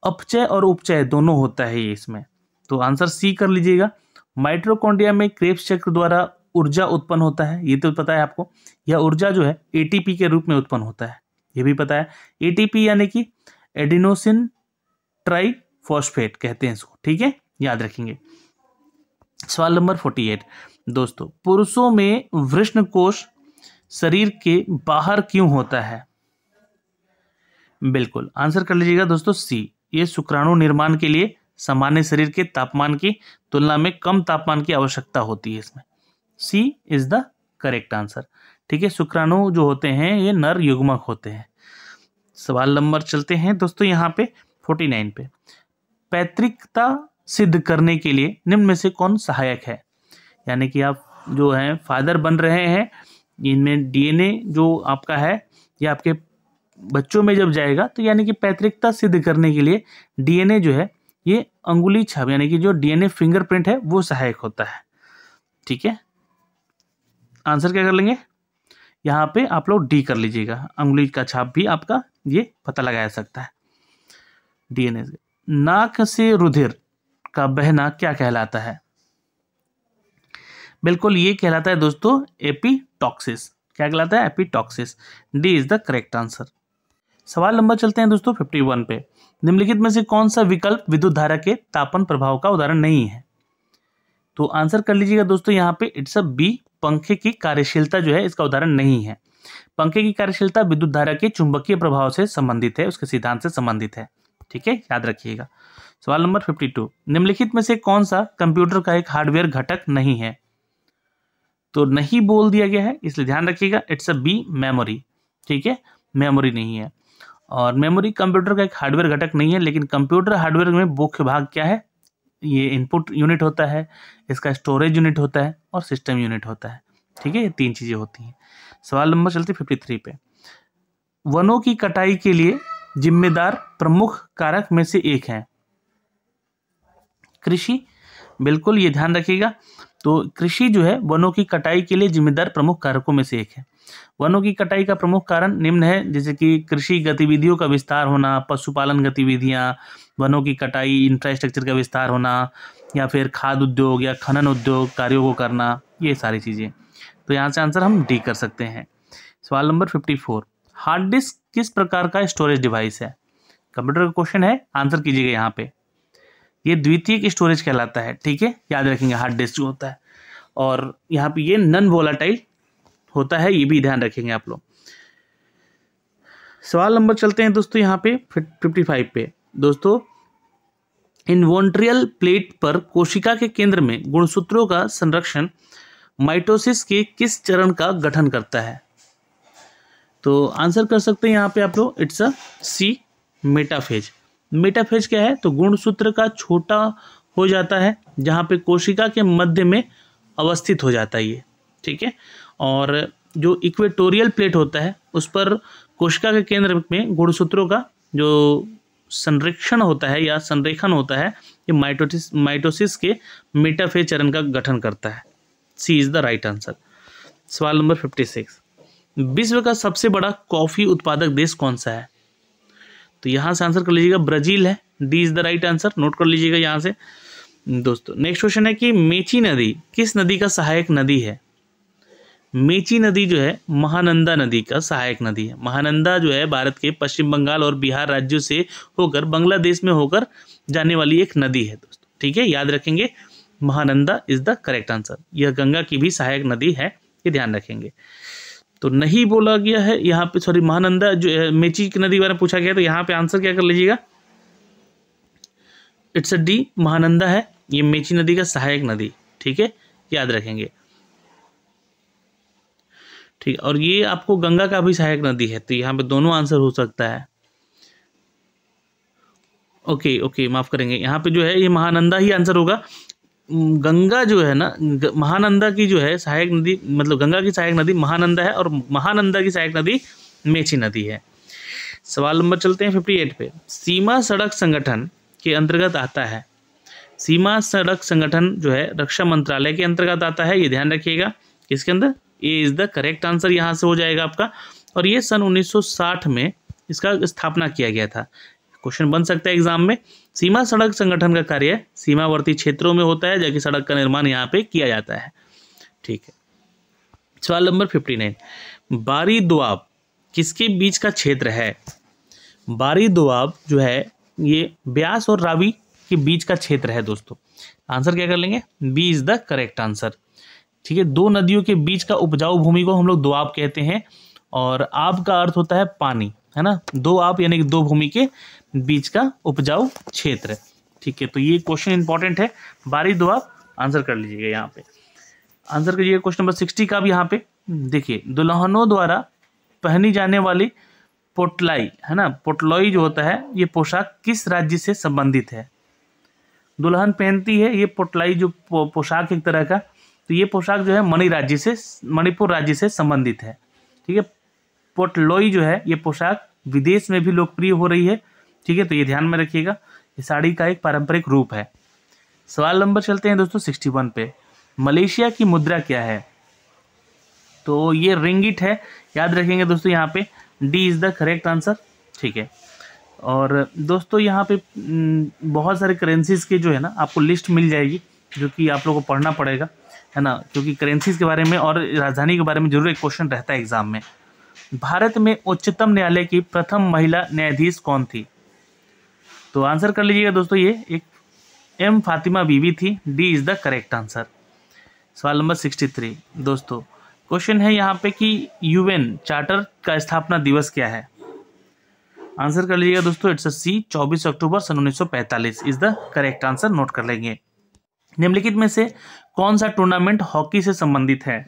अपचय और उपचय दोनों होता है ये इसमें तो आंसर सी कर लीजिएगा माइट्रोकोंडिया में क्रेब्स चक्र द्वारा ऊर्जा उत्पन्न होता है ये तो पता है आपको यह ऊर्जा जो है एटीपी के रूप में उत्पन्न होता है ये भी पता है एटीपी यानी कि एडिनोसिन ट्राई फॉस्फेट कहते हैं इसको ठीक है याद रखेंगे सवाल नंबर फोर्टी एट दोस्तों पुरुषों में वृष्ण कोश शरीर के बाहर क्यों होता है बिल्कुल आंसर कर लीजिएगा दोस्तों सी ये शुक्राणु निर्माण के लिए सामान्य शरीर के तापमान की तुलना में कम तापमान की आवश्यकता होती है इसमें C is the correct answer ठीक है शुक्राणु जो होते हैं ये नर युग्मक होते हैं सवाल नंबर चलते हैं दोस्तों यहाँ पे फोर्टी नाइन पे पैतृकता सिद्ध करने के लिए निम्न में से कौन सहायक है यानी कि आप जो हैं फादर बन रहे हैं इनमें डीएनए जो आपका है या आपके बच्चों में जब जाएगा तो यानी कि पैतृकता सिद्ध करने के लिए डीएनए जो है ये अंगुली छाप यानी कि जो डीएनए फिंगरप्रिंट है वो सहायक होता है ठीक है आंसर क्या कर लेंगे यहाँ पे आप लोग डी कर लीजिएगा अंगुली का छाप भी आपका ये पता लगाया सकता है डीएनए नाक से रुधिर का बहना क्या कहलाता है बिल्कुल ये कहलाता है दोस्तों एपीटॉक्सिस क्या कहलाता है एपीटॉक्सिस D is the correct answer सवाल नंबर चलते हैं दोस्तों फिफ्टी वन पे निम्नलिखित में से कौन सा विकल्प विद्युत धारा के तापन प्रभाव का उदाहरण नहीं है तो आंसर कर लीजिएगा दोस्तों यहाँ पे इट्स अ बी पंखे की कार्यशीलता जो है इसका उदाहरण नहीं है पंखे की कार्यशीलता विद्युत धारा के चुंबकीय प्रभाव से संबंधित है उसके सिद्धांत से संबंधित है ठीक है याद रखिएगा सवाल नंबर फिफ्टी टू निम्नलिखित में से कौन सा कंप्यूटर का एक हार्डवेयर घटक नहीं है तो नहीं बोल दिया गया है इसलिए ध्यान रखिएगा इट्स अ बी मेमोरी ठीक है मेमोरी नहीं है और मेमोरी कंप्यूटर का एक हार्डवेयर घटक नहीं है लेकिन कंप्यूटर हार्डवेयर में मुख्य भाग क्या है ये इनपुट यूनिट होता है इसका स्टोरेज यूनिट होता है और सिस्टम यूनिट होता है ठीक है ये तीन चीज़ें होती हैं सवाल नंबर चलते फिफ्टी थ्री पे वनों की कटाई के लिए जिम्मेदार प्रमुख कारक में से एक है कृषि बिल्कुल ये ध्यान रखिएगा तो कृषि जो है वनों की कटाई के लिए जिम्मेदार प्रमुख कारकों में से एक है वनों की कटाई का प्रमुख कारण निम्न है जैसे कि कृषि गतिविधियों का विस्तार होना पशुपालन गतिविधियाँ वनों की कटाई इंफ्रास्ट्रक्चर का विस्तार होना या फिर खाद उद्योग या खनन उद्योग कार्यों को करना ये सारी चीज़ें तो यहाँ से आंसर हम डी कर सकते हैं सवाल नंबर फिफ्टी फोर हार्ड डिस्क किस प्रकार का स्टोरेज डिवाइस है कंप्यूटर का क्वेश्चन है आंसर कीजिएगा यहाँ पे ये द्वितीय स्टोरेज कहलाता है ठीक है याद रखेंगे हार्ड डिस्क जो होता है और यहाँ पे ये नन वोलाटाइल होता है ये भी ध्यान रखेंगे आप लोग सवाल नंबर चलते हैं दोस्तों यहाँ पे फिफ्टी फाइव पे दोस्तों इन्वोन्ट्रियल प्लेट पर कोशिका के केंद्र में गुणसूत्रों का संरक्षण माइटोसिस के किस चरण का गठन करता है तो आंसर कर सकते हैं यहाँ पे आप लोग it's a C metaphase metaphase क्या है तो गुणसूत्र का छोटा हो जाता है जहाँ पे कोशिका के मध्य में अवस्थित हो जाता है ये ठीक है और जो इक्वेटोरियल प्लेट होता है उस पर कोशिका के केंद्र में गुणसूत्रों का जो संरक्षण होता है या संरेखण होता है ये माइटोसिस माइटोसिस के मेटाफे चरण का गठन करता है C is the right answer सवाल नंबर फिफ्टी सिक्स विश्व का सबसे बड़ा कॉफ़ी उत्पादक देश कौन सा है तो यहाँ से आंसर कर लीजिएगा ब्राज़ील है D is the right answer note कर लीजिएगा यहाँ से दोस्तों नेक्स्ट क्वेश्चन है कि मेची नदी किस नदी का सहायक नदी है मेची नदी जो है महानंदा नदी का सहायक नदी है महानंदा जो है भारत के पश्चिम बंगाल और बिहार राज्यों से होकर बांग्लादेश में होकर जाने वाली एक नदी है दोस्तों ठीक है याद रखेंगे Mahananda is the correct answer यह गंगा की भी सहायक नदी है ये ध्यान रखेंगे तो नहीं बोला गया है यहाँ पे सॉरी महानंदा जो मेची की नदी के बारे में पूछा गया तो यहाँ पे आंसर क्या कर लीजिएगा इट्स अ डी महानंदा है ये मेची नदी का सहायक नदी ठीक है याद रखेंगे ठीक और ये आपको गंगा का भी सहायक नदी है तो यहाँ पे दोनों आंसर हो सकता है ओके ओके माफ़ करेंगे यहाँ पे जो है ये महानंदा ही आंसर होगा गंगा जो है ना महानंदा की जो है सहायक नदी मतलब गंगा की सहायक नदी महानंदा है और महानंदा की सहायक नदी मेची नदी है सवाल नंबर चलते हैं फिफ्टी एट पे सीमा सड़क संगठन के अंतर्गत आता है सीमा सड़क संगठन जो है रक्षा मंत्रालय के अंतर्गत आता है ये ध्यान रखिएगा किसके अंदर A is the correct answer यहाँ से हो जाएगा आपका और ये सन 1960 में इसका स्थापना किया गया था क्वेश्चन बन सकता है एग्जाम में सीमा सड़क संगठन का कार्य सीमावर्ती क्षेत्रों में होता है जबकि सड़क का निर्माण यहाँ पे किया जाता है ठीक है सवाल नंबर फिफ्टी नाइन बारी दुआब किसके बीच का क्षेत्र है बारी दुआब जो है ये ब्यास और रावी के बीच का क्षेत्र है दोस्तों आंसर क्या कर लेंगे B is the correct answer ठीक है दो नदियों के बीच का उपजाऊ भूमि को हम लोग दोआब कहते हैं और आब का अर्थ होता है पानी है ना दो आप यानी कि दो भूमि के बीच का उपजाऊ क्षेत्र ठीक है तो ये क्वेश्चन इंपॉर्टेंट है बारी दो आप आंसर कर लीजिएगा यहाँ पे आंसर करिएगा क्वेश्चन नंबर सिक्सटी का भी यहाँ पे देखिए दुल्हनों द्वारा पहनी जाने वाली पोटलाई है ना पोटलोई जो होता है ये पोशाक किस राज्य से संबंधित है दुल्हन पहनती है ये पोटलाई जो पोशाक एक तरह का तो ये पोशाक जो है मणि राज्य से मणिपुर राज्य से संबंधित है ठीक है पोटलोई जो है ये पोशाक विदेश में भी लोकप्रिय हो रही है ठीक है तो ये ध्यान में रखिएगा ये साड़ी का एक पारंपरिक रूप है सवाल नंबर चलते हैं दोस्तों सिक्सटी वन पे मलेशिया की मुद्रा क्या है तो ये रिंगिट है याद रखेंगे दोस्तों यहाँ पे D is the correct answer ठीक है और दोस्तों यहाँ पे बहुत सारे करेंसीज़ के जो है ना आपको लिस्ट मिल जाएगी जो कि आप लोगों को पढ़ना पड़ेगा है ना क्योंकि करेंसीज के बारे में और राजधानी के बारे में जरूर एक क्वेश्चन रहता है एग्जाम में भारत में उच्चतम न्यायालय की प्रथम महिला न्यायाधीश कौन थी तो आंसर कर लीजिएगा दोस्तों ये एक एम फातिमा बीबी थी D is the correct answer सवाल नंबर सिक्सटी थ्री दोस्तों क्वेश्चन है यहाँ पे कि यूएन चार्टर का स्थापना दिवस क्या है आंसर कर लीजिएगा दोस्तों इट्स सी 24 अक्टूबर सन 1945 is the correct answer note कर लेंगे निम्नलिखित में से कौन सा टूर्नामेंट हॉकी से संबंधित है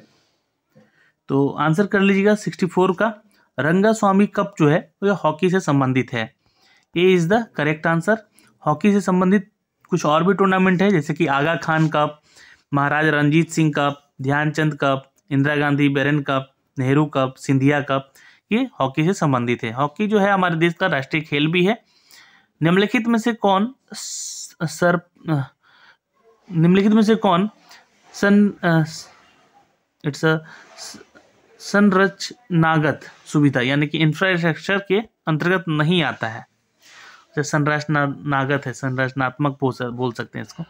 तो आंसर कर लीजिएगा सिक्सटी फोर का रंगा स्वामी कप जो है वह हॉकी से संबंधित है A is the correct answer hockey से संबंधित कुछ और भी टूर्नामेंट है जैसे कि Aga Khan cup Maharaj Ranjit Singh cup Dhyanchand cup Indira Gandhi बेरन cup Nehru cup Scindia cup ये हॉकी से संबंधित है हॉकी जो है हमारे देश का राष्ट्रीय खेल भी है निम्नलिखित में से कौन सर निम्नलिखित में से कौन सन इट्स अ संरचनागत सुविधा यानी कि इंफ्रास्ट्रक्चर के अंतर्गत नहीं आता है संरचना नागत है संरचनात्मक बोल सकते हैं इसको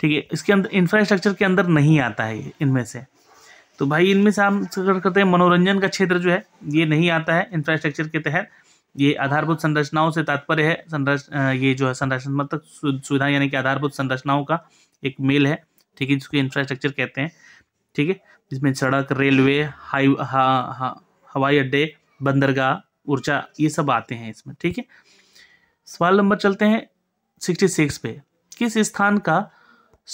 ठीक है इसके अंदर इंफ्रास्ट्रक्चर के अंदर नहीं आता है इनमें से तो भाई इनमें से हम करते हैं मनोरंजन का क्षेत्र जो है ये नहीं आता है इंफ्रास्ट्रक्चर के तहत ये आधारभूत संरचनाओं से तात्पर्य है संरच ये जो है संरचनात्मक सुविधा यानी कि आधारभूत संरचनाओं का एक मेल है ठीक है जिसको इंफ्रास्ट्रक्चर कहते हैं ठीक है जिसमें सड़क रेलवे हाई हा, हा, हवाई अड्डे बंदरगाह ऊर्जा ये सब आते हैं इसमें ठीक है सवाल नंबर चलते हैं सिक्सटी सिक्स पे किस स्थान का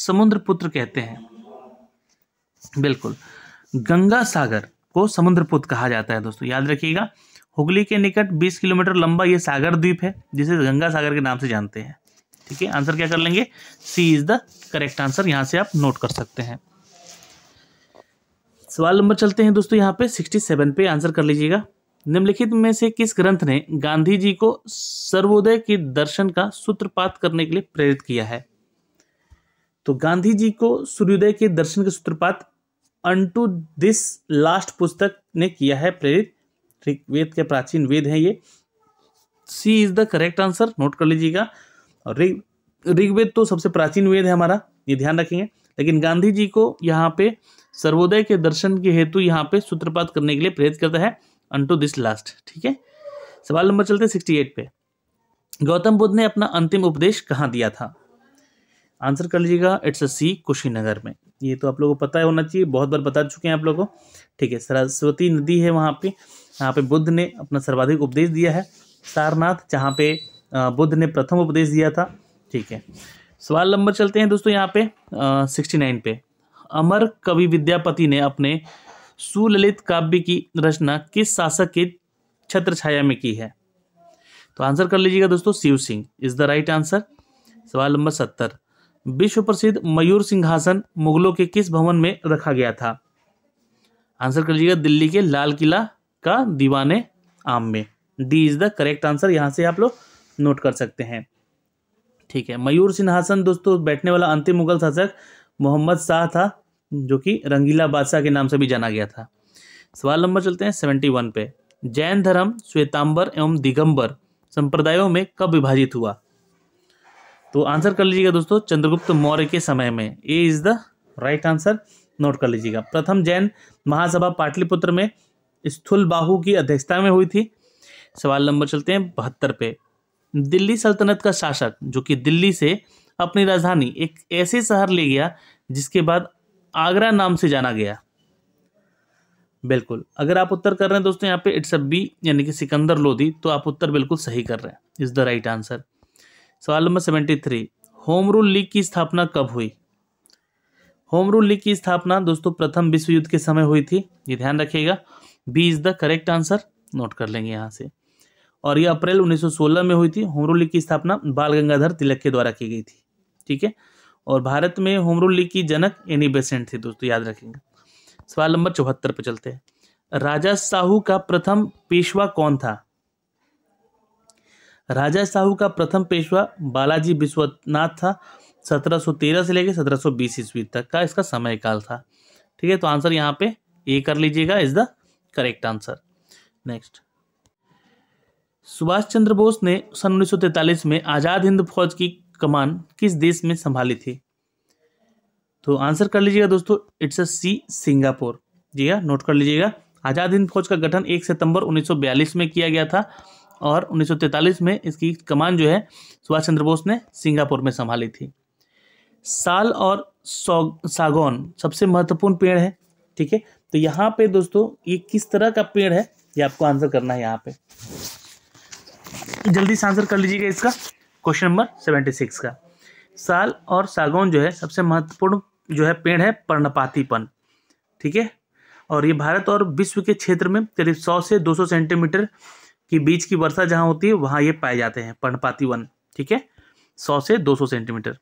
समुद्र पुत्र कहते हैं बिल्कुल गंगा सागर को पुत्र कहा जाता है दोस्तों याद रखिएगा हुगली के निकट 20 किलोमीटर लंबा ये सागर द्वीप है जिसे गंगा सागर के नाम से जानते हैं ठीक है आंसर क्या कर लेंगे C is the correct answer यहाँ से आप नोट कर सकते हैं सवाल नंबर चलते हैं दोस्तों यहाँ पे सिक्सटी सेवन पे आंसर कर लीजिएगा निम्नलिखित में से किस ग्रंथ ने गांधी जी को सर्वोदय के दर्शन का सूत्रपात करने के लिए प्रेरित किया है तो गांधी जी को सूर्योदय के दर्शन का सूत्रपात अंटू दिस लास्ट पुस्तक ने किया है प्रेरित ऋग्वेद के प्राचीन वेद है ये C is the correct answer note कर लीजिएगा और ऋग्वेद तो सबसे प्राचीन वेद है हमारा ये ध्यान रखेंगे लेकिन गांधी जी को यहाँ पे सर्वोदय के दर्शन के हेतु यहाँ पे सूत्रपात करने के लिए प्रेरित करता है अंटू दिस लास्ट ठीक है सवाल नंबर चलते सिक्सटी एट पे गौतम बुद्ध ने अपना अंतिम उपदेश कहाँ दिया था आंसर कर लीजिएगा इट्स अ सी कुशीनगर में ये तो आप लोगों को पता है होना चाहिए बहुत बार बता चुके हैं आप लोगों को ठीक है सरस्वती नदी है वहाँ पे यहाँ पे बुद्ध ने अपना सर्वाधिक उपदेश दिया है सारनाथ जहाँ पे बुद्ध ने प्रथम उपदेश दिया था ठीक है सवाल नंबर चलते हैं दोस्तों यहाँ पे सिक्सटी नाइन पे अमर कवि विद्यापति ने अपने सुललित काव्य की रचना किस शासक के छत्र छाया में की है तो आंसर कर लीजिएगा दोस्तों Shiv Singh is the right answer सवाल नंबर सत्तर विश्व प्रसिद्ध मयूर सिंहासन मुगलों के किस भवन में रखा गया था आंसर कर लीजिएगा दिल्ली के लाल किला का दीवाने आम में D is the correct answer यहां से आप लोग नोट कर सकते हैं ठीक है मयूर सिंहासन दोस्तों बैठने वाला अंतिम मुगल शासक मोहम्मद शाह था जो कि रंगीला बादशाह के नाम से भी जाना गया था सवाल नंबर चलते हैं सेवेंटी वन पे जैन धर्म श्वेतांबर एवं दिगंबर संप्रदायों में कब विभाजित हुआ तो आंसर कर लीजिएगा दोस्तों चंद्रगुप्त मौर्य के समय में A is the right answer note कर लीजिएगा प्रथम जैन महासभा पाटलिपुत्र में स्थूल बाहू की अध्यक्षता में हुई थी सवाल नंबर चलते हैं बहत्तर पे दिल्ली सल्तनत का शासक जो कि दिल्ली से अपनी राजधानी एक ऐसे शहर ले गया जिसके बाद आगरा नाम से जाना गया बिल्कुल अगर आप उत्तर कर रहे हैं दोस्तों यहाँ पे इट्स बी यानी कि सिकंदर लोधी तो आप उत्तर बिल्कुल सही कर रहे हैं इज़ द राइट आंसर सवाल नंबर seventy three home rule league की स्थापना कब हुई होम रूल लीग की स्थापना दोस्तों प्रथम विश्व युद्ध के समय हुई थी ये ध्यान रखिएगा B is the correct answer note कर लेंगे यहाँ से और यह अप्रैल 1916 में हुई थी होमरुल लीग की स्थापना बाल गंगाधर तिलक के द्वारा की गई थी ठीक है और भारत में होमरुल लीग की जनक एनी बेसेंट थे दोस्तों याद रखेंगे सवाल नंबर चौहत्तर पर चलते हैं राजा साहू का प्रथम पेशवा कौन था राजा साहू का प्रथम पेशवा बालाजी विश्वनाथ था 1713 से लेकर 1720 ईस्वी तक का इसका समय काल था ठीक है तो आंसर यहाँ पे ए कर लीजिएगा is the correct answer next Subhash Chandra Bose ने सन उन्नीस में आज़ाद हिंद फौज की कमान किस देश में संभाली थी तो आंसर कर लीजिएगा दोस्तों इट्स अ सी सिंगापुर जी हाँ नोट कर लीजिएगा आज़ाद हिंद फौज का गठन 1 सितंबर 1942 में किया गया था और 1943 में इसकी कमान जो है सुभाष चंद्र बोस ने सिंगापुर में संभाली थी साल और सागौन सबसे महत्वपूर्ण पेड़ है ठीक है तो यहाँ पे दोस्तों ये किस तरह का पेड़ है ये आपको आंसर करना है यहाँ पे जल्दी से आंसर कर लीजिएगा इसका क्वेश्चन नंबर सेवेंटी सिक्स का साल और सागौन जो है सबसे महत्वपूर्ण जो है पेड़ है पर्णपातीपन ठीक है और ये भारत और विश्व के क्षेत्र में करीब सौ से दो सौ सेंटीमीटर के बीच की वर्षा जहाँ होती है वहाँ ये पाए जाते हैं पर्णपाती वन ठीक है सौ से दो सौ सेंटीमीटर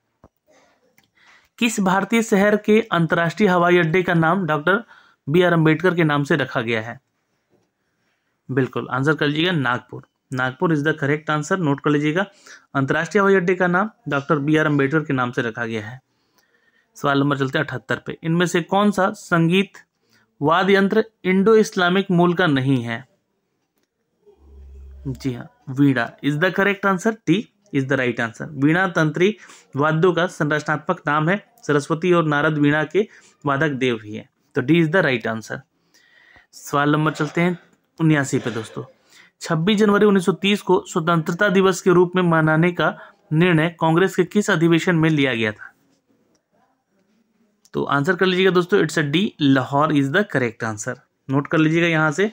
किस भारतीय शहर के अंतर्राष्ट्रीय हवाई अड्डे का नाम डॉक्टर बी आर अम्बेडकर के नाम से रखा गया है बिल्कुल आंसर कर लीजिएगा Nagpur Nagpur is the correct answer note कर लीजिएगा अंतर्राष्ट्रीय हवाई अड्डे का नाम डॉक्टर बी आर अम्बेडकर के नाम से रखा गया है सवाल नंबर चलते हैं अठहत्तर पे इनमें से कौन सा संगीत वाद यंत्र इंडो इस्लामिक मूल का नहीं है जी हाँ veena is the correct answer T is the right answer veena तंत्री वाद्यों का संरचनात्मक नाम है सरस्वती और नारद वीणा के वादक देव ही है तो D is the right answer सवाल नंबर चलते हैं उन्यासी पे दोस्तों 26 जनवरी 1930 को स्वतंत्रता दिवस के रूप में मनाने का निर्णय कांग्रेस के किस अधिवेशन में लिया गया था तो आंसर कर लीजिएगा दोस्तों it's a D Lahore is the correct answer note कर लीजिएगा यहां से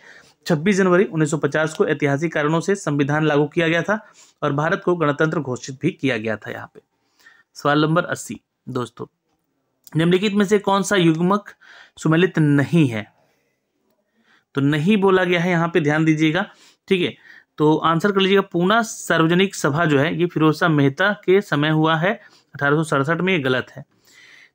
26 जनवरी 1950 को ऐतिहासिक कारणों से संविधान लागू किया गया था और भारत को गणतंत्र घोषित भी किया गया था यहाँ पे सवाल नंबर अस्सी दोस्तों निम्नलिखित में से कौन सा युग्मक सुमेलित नहीं है तो नहीं बोला गया है यहाँ पे ध्यान दीजिएगा ठीक है तो आंसर कर लीजिएगा पूना सार्वजनिक सभा जो है ये फिरोजा मेहता के समय हुआ है अठारह में ये गलत है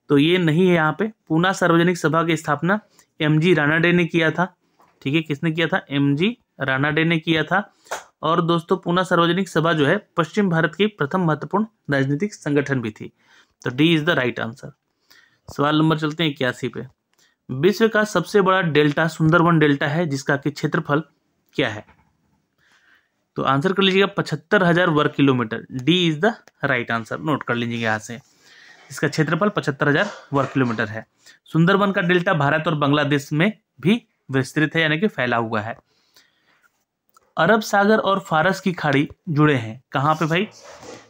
तो ये नहीं है यहाँ पे पूना सार्वजनिक सभा की स्थापना एम जी राणा डे ने किया था ठीक है किसने किया था एम जी राणा डे ने किया था और दोस्तों पूना सार्वजनिक सभा जो है पश्चिम भारत की प्रथम महत्वपूर्ण राजनीतिक संगठन भी थी तो D is the right answer सवाल नंबर चलते हैं इक्यासी पे विश्व का सबसे बड़ा डेल्टा सुंदरवन डेल्टा है जिसका कि क्षेत्रफल क्या है तो आंसर कर लीजिएगा पचहत्तर हजार वर्ग kilometre D is the right answer note कर लीजिएगा यहाँ से इसका क्षेत्रफल पचहत्तर हजार वर्ग किलोमीटर है सुंदरबन का डेल्टा भारत और बांग्लादेश में भी विस्तृत है यानी कि फैला हुआ है अरब सागर और फारस की खाड़ी जुड़े हैं कहाँ पे भाई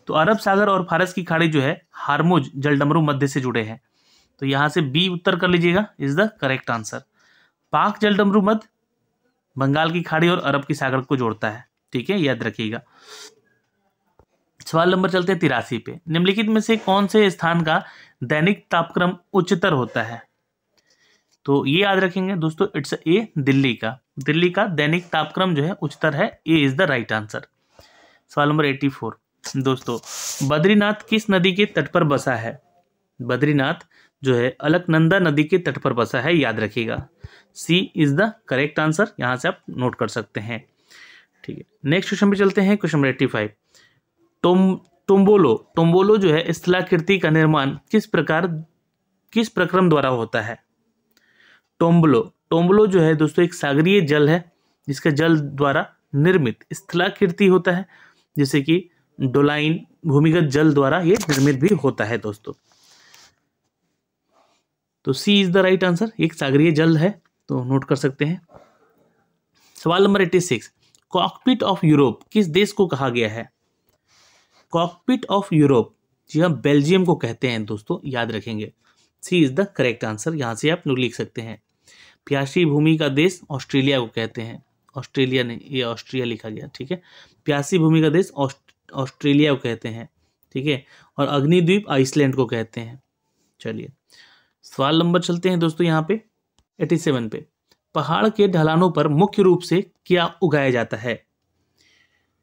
तो अरब सागर और फारस की खाड़ी जो है हारमोज जलडमरू मध्य से जुड़े हैं तो यहाँ से बी उत्तर कर लीजिएगा इज द करेक्ट आंसर पाक जलडमरू मध्य बंगाल की खाड़ी और अरब की सागर को जोड़ता है ठीक है याद रखिएगा सवाल नंबर चलते हैं तिरासी पे निम्नलिखित में से कौन से स्थान का दैनिक तापक्रम उच्चतर होता है तो ये याद रखेंगे दोस्तों इट्स ए दिल्ली का दिल्ली का दैनिक तापक्रम जो है उच्चतर है A is the right answer सवाल नंबर एट्टी फोर दोस्तों बद्रीनाथ किस नदी के तट पर बसा है बद्रीनाथ जो है अलकनंदा नदी के तट पर बसा है याद रखिएगा C is the correct answer यहाँ से आप नोट कर सकते हैं ठीक है नेक्स्ट क्वेश्चन पे चलते हैं question number eighty five tom tombolo tombolo जो है स्थलाकृति का निर्माण किस प्रकार किस प्रक्रम द्वारा होता है टोम्बलो टोम्बलो जो है दोस्तों एक सागरीय जल है जिसका जल द्वारा निर्मित स्थलाकृति होता है जैसे कि डोलाइन भूमिगत जल द्वारा ये निर्मित भी होता है दोस्तों तो C is the right answer एक सागरीय जल है तो नोट कर सकते हैं सवाल नंबर eighty six cockpit of Europe किस देश को कहा गया है कॉकपिट ऑफ यूरोप जी हाँ बेल्जियम को कहते हैं दोस्तों याद रखेंगे C is the correct answer यहाँ से आप लोग लिख सकते हैं प्यासी भूमि का देश ऑस्ट्रेलिया को कहते हैं ऑस्ट्रेलिया नहीं ये ऑस्ट्रिया लिखा गया ठीक है प्यासी भूमि का देश ऑस्ट्रेलिया को कहते हैं ठीक है और अग्निद्वीप आइसलैंड को कहते हैं चलिए सवाल नंबर चलते हैं दोस्तों यहाँ पे एटी सेवन पे पहाड़ के ढलानों पर मुख्य रूप से क्या उगाया जाता है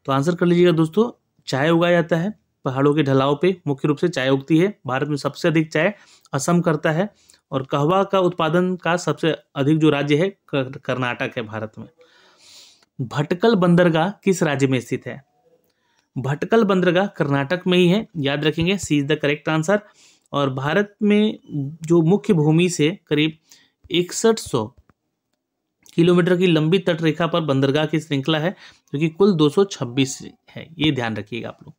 तो आंसर कर लीजिएगा दोस्तों चाय उगाया जाता है पहाड़ों के ढलाव पे मुख्य रूप से चाय उगती है भारत में सबसे अधिक चाय असम करता है और कहवा का उत्पादन का सबसे अधिक जो राज्य है कर्नाटक है भारत में भटकल बंदरगाह किस राज्य में स्थित है भटकल बंदरगाह कर्नाटक में ही है याद रखेंगे C is the correct answer और भारत में जो मुख्य भूमि से करीब इकसठ सौ किलोमीटर की लंबी तटरेखा पर बंदरगाह की श्रृंखला है जो कि कुल 226 है ये ध्यान रखिएगा आप लोग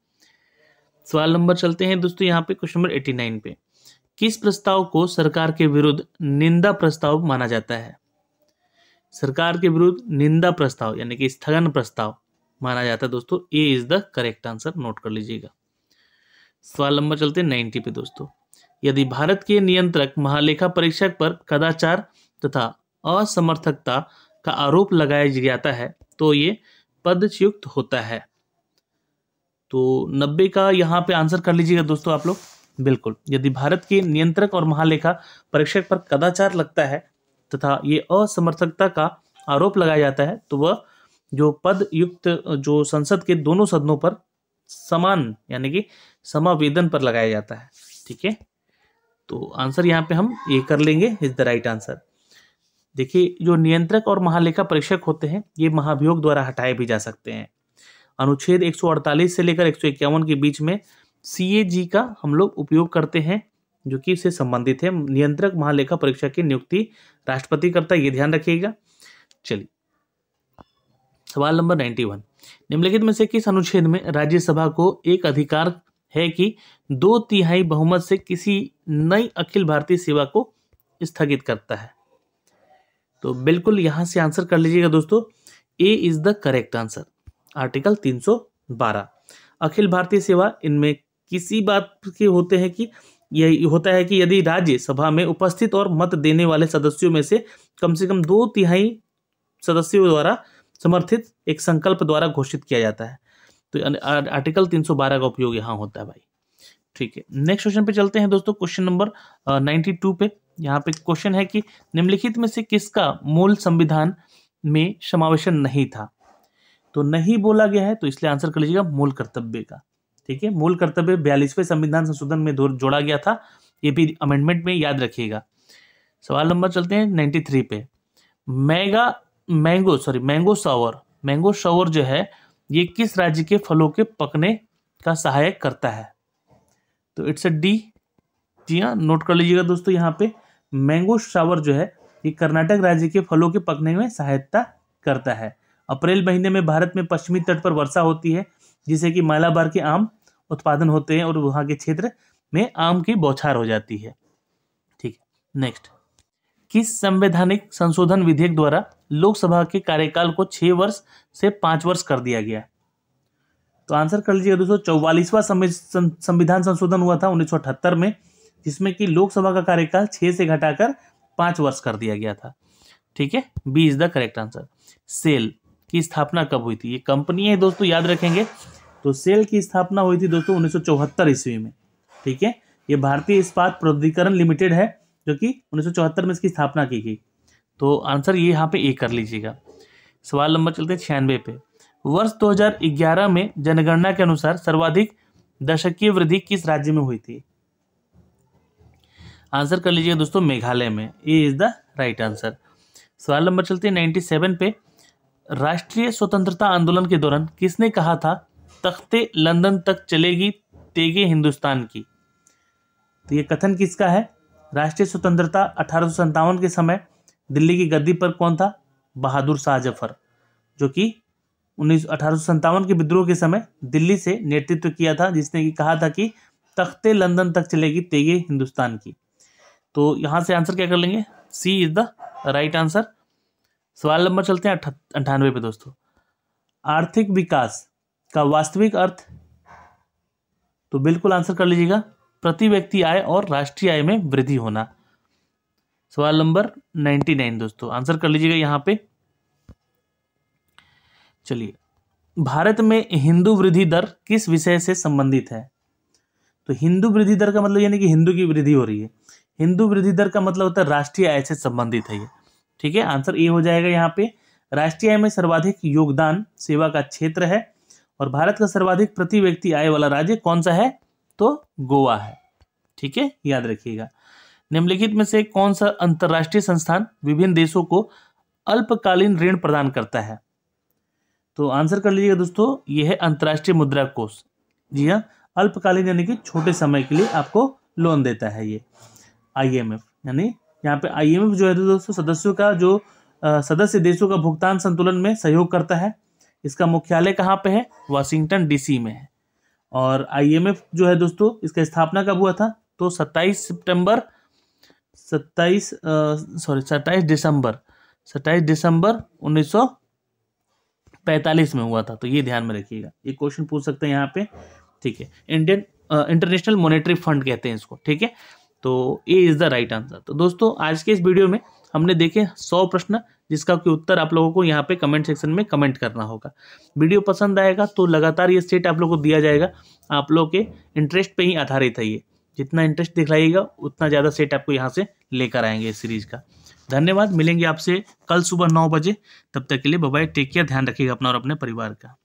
सवाल नंबर चलते हैं दोस्तों यहाँ पे क्वेश्चन नंबर एटी पे किस प्रस्ताव को सरकार के विरुद्ध निंदा प्रस्ताव माना जाता है सरकार के विरुद्ध निंदा प्रस्ताव यानी कि स्थगन प्रस्ताव माना जाता है दोस्तों A is the correct answer note कर लीजिएगा सवाल नंबर चलते हैं नाइन्टी पे दोस्तों यदि भारत के नियंत्रक महालेखा परीक्षक पर कदाचार तथा असमर्थकता का आरोप लगाया जाता है तो ये पदच्युक्त होता है तो नब्बे का यहाँ पे आंसर कर लीजिएगा दोस्तों आप लोग बिल्कुल यदि भारत के नियंत्रक और महालेखा परीक्षक पर कदाचार लगता है तथा ये असमर्थकता का आरोप लगाया जाता है तो वह जो पद युक्त जो संसद के दोनों सदनों पर समान यानी कि समावेदन पर लगाया जाता है ठीक है तो आंसर यहाँ पे हम ये कर लेंगे इज द राइट आंसर देखिए जो नियंत्रक और महालेखा परीक्षक होते हैं ये महाभियोग द्वारा हटाए भी जा सकते हैं अनुच्छेद 148 से लेकर 151 के बीच में सी का हम लोग उपयोग करते हैं जो कि इससे संबंधित है नियंत्रक महालेखा परीक्षा की नियुक्ति राष्ट्रपति करता है ये ध्यान रखिएगा चलिए सवाल नंबर नाइन्टी वन निम्नलिखित में से किस अनुच्छेद में राज्यसभा को एक अधिकार है कि दो तिहाई बहुमत से किसी नई अखिल भारतीय सेवा को स्थगित करता है तो बिल्कुल यहां से आंसर कर लीजिएगा दोस्तों A is the correct answer article 312 अखिल भारतीय सेवा इनमें किसी बात के होते हैं कि यह होता है कि यदि राज्य सभा में उपस्थित और मत देने वाले सदस्यों में से कम से कम दो तिहाई सदस्यों द्वारा समर्थित एक संकल्प द्वारा घोषित किया जाता है तो आर्टिकल 312 का उपयोग यहाँ होता है भाई ठीक है नेक्स्ट क्वेश्चन पे चलते हैं दोस्तों क्वेश्चन नंबर 92 पे यहाँ पे क्वेश्चन है कि निम्नलिखित में से किसका मूल संविधान में समावेशन नहीं था तो नहीं बोला गया है तो इसलिए आंसर कर लीजिएगा मूल कर्तव्य का ठीक है मूल कर्तव्य बयालीसवें संविधान संशोधन में जोड़ा गया था ये भी अमेंडमेंट में याद रखिएगा सवाल नंबर चलते हैं नाइन्टी थ्री पे mega mango sorry mango shower mango shower जो है ये किस राज्य के फलों के पकने का सहायक करता है तो इट्स अ डी जी हाँ नोट कर लीजिएगा दोस्तों यहाँ पे मैंगो शावर जो है ये कर्नाटक राज्य के फलों के पकने में सहायता करता है अप्रैल महीने में भारत में पश्चिमी तट पर वर्षा होती है जिससे कि मालाबार के आम उत्पादन होते हैं और वहाँ के क्षेत्र में आम की बौछार हो जाती है ठीक है नेक्स्ट किस संवैधानिक संशोधन विधेयक द्वारा लोकसभा के कार्यकाल को छः वर्ष से पाँच वर्ष कर दिया गया तो आंसर कर लीजिएगा दोस्तों चौवालीसवां संविधान संशोधन हुआ था उन्नीस में जिसमें कि लोकसभा का कार्यकाल छः से घटाकर पाँच वर्ष कर दिया गया था ठीक है B is the correct answer SAIL की स्थापना कब हुई थी ये कंपनी है दोस्तों याद रखेंगे तो सेल की स्थापना हुई थी दोस्तों उन्नीस ईस्वी में ठीक है ये भारतीय इस्पात प्रौद्योगिकरण लिमिटेड है जो कि उन्नीस में इसकी स्थापना की गई तो आंसर ये यहाँ पे ए कर लीजिएगा सवाल नंबर चलते हैं छियानवे पे वर्ष 2011 में जनगणना के अनुसार सर्वाधिक दशकीय वृद्धि किस राज्य में हुई थी आंसर कर लीजिएगा दोस्तों मेघालय में ये इज़ द राइट आंसर सवाल नंबर चलते हैं नाइन्टी सेवन पे राष्ट्रीय स्वतंत्रता आंदोलन के दौरान किसने कहा था तख्ते लंदन तक चलेगी तेगे हिंदुस्तान की तो ये कथन किसका है राष्ट्रीय स्वतंत्रता अठारह के समय दिल्ली की गद्दी पर कौन था बहादुर शाह जफर जो कि उन्नीस अठारह के विद्रोह के समय दिल्ली से नेतृत्व किया था जिसने कि कहा था कि तख्ते लंदन तक चलेगी तेगे हिंदुस्तान की तो यहाँ से आंसर क्या कर लेंगे C is the right answer सवाल नंबर चलते हैं अंठानवे पे दोस्तों आर्थिक विकास का वास्तविक अर्थ तो बिल्कुल आंसर कर लीजिएगा प्रति व्यक्ति आय और राष्ट्रीय आय में वृद्धि होना सवाल नंबर नाइन्टी नाइन दोस्तों आंसर कर लीजिएगा यहाँ पे चलिए भारत में हिंदू वृद्धि दर किस विषय से संबंधित है तो हिंदू वृद्धि दर का मतलब यानी कि हिंदू की वृद्धि हो रही है हिंदू वृद्धि दर का मतलब होता है राष्ट्रीय आय से संबंधित है ये ठीक है आंसर ए हो जाएगा यहाँ पे राष्ट्रीय आय में सर्वाधिक योगदान सेवा का क्षेत्र है और भारत का सर्वाधिक प्रति व्यक्ति आय वाला राज्य कौन सा है तो गोवा है ठीक है याद रखिएगा निम्नलिखित में से कौन सा अंतर्राष्ट्रीय संस्थान विभिन्न देशों को अल्पकालीन ऋण प्रदान करता है तो आंसर कर लीजिएगा दोस्तों ये है अंतर्राष्ट्रीय मुद्रा कोष जी हाँ अल्पकालीन यानी कि छोटे समय के लिए आपको लोन देता है ये आईएमएफ यानी यहाँ पे आईएमएफ जो है तो दोस्तों सदस्यों का जो सदस्य देशों का भुगतान संतुलन में सहयोग करता है इसका मुख्यालय कहाँ पे है वाशिंगटन डीसी में है और आईएमएफ जो है दोस्तों इसका स्थापना कब हुआ था तो 27 सितंबर 27 सॉरी 27 दिसंबर 27 दिसंबर 1945 में हुआ था तो ये ध्यान में रखिएगा ये क्वेश्चन पूछ सकते हैं यहाँ पे ठीक है इंडियन इंटरनेशनल मॉनेटरी फंड कहते हैं इसको ठीक है तो A is the right answer तो दोस्तों आज के इस वीडियो में हमने देखे सौ प्रश्न जिसका कि उत्तर आप लोगों को यहाँ पे कमेंट सेक्शन में कमेंट करना होगा वीडियो पसंद आएगा तो लगातार ये सेट आप लोगों को दिया जाएगा आप लोगों के इंटरेस्ट पे ही आधारित है ये जितना इंटरेस्ट दिखलाइएगा उतना ज़्यादा सेट आपको यहाँ से लेकर आएंगे इस सीरीज़ का धन्यवाद मिलेंगे आपसे कल सुबह नौ बजे तब तक के लिए बबाई टेक केयर ध्यान रखिएगा अपना और अपने परिवार का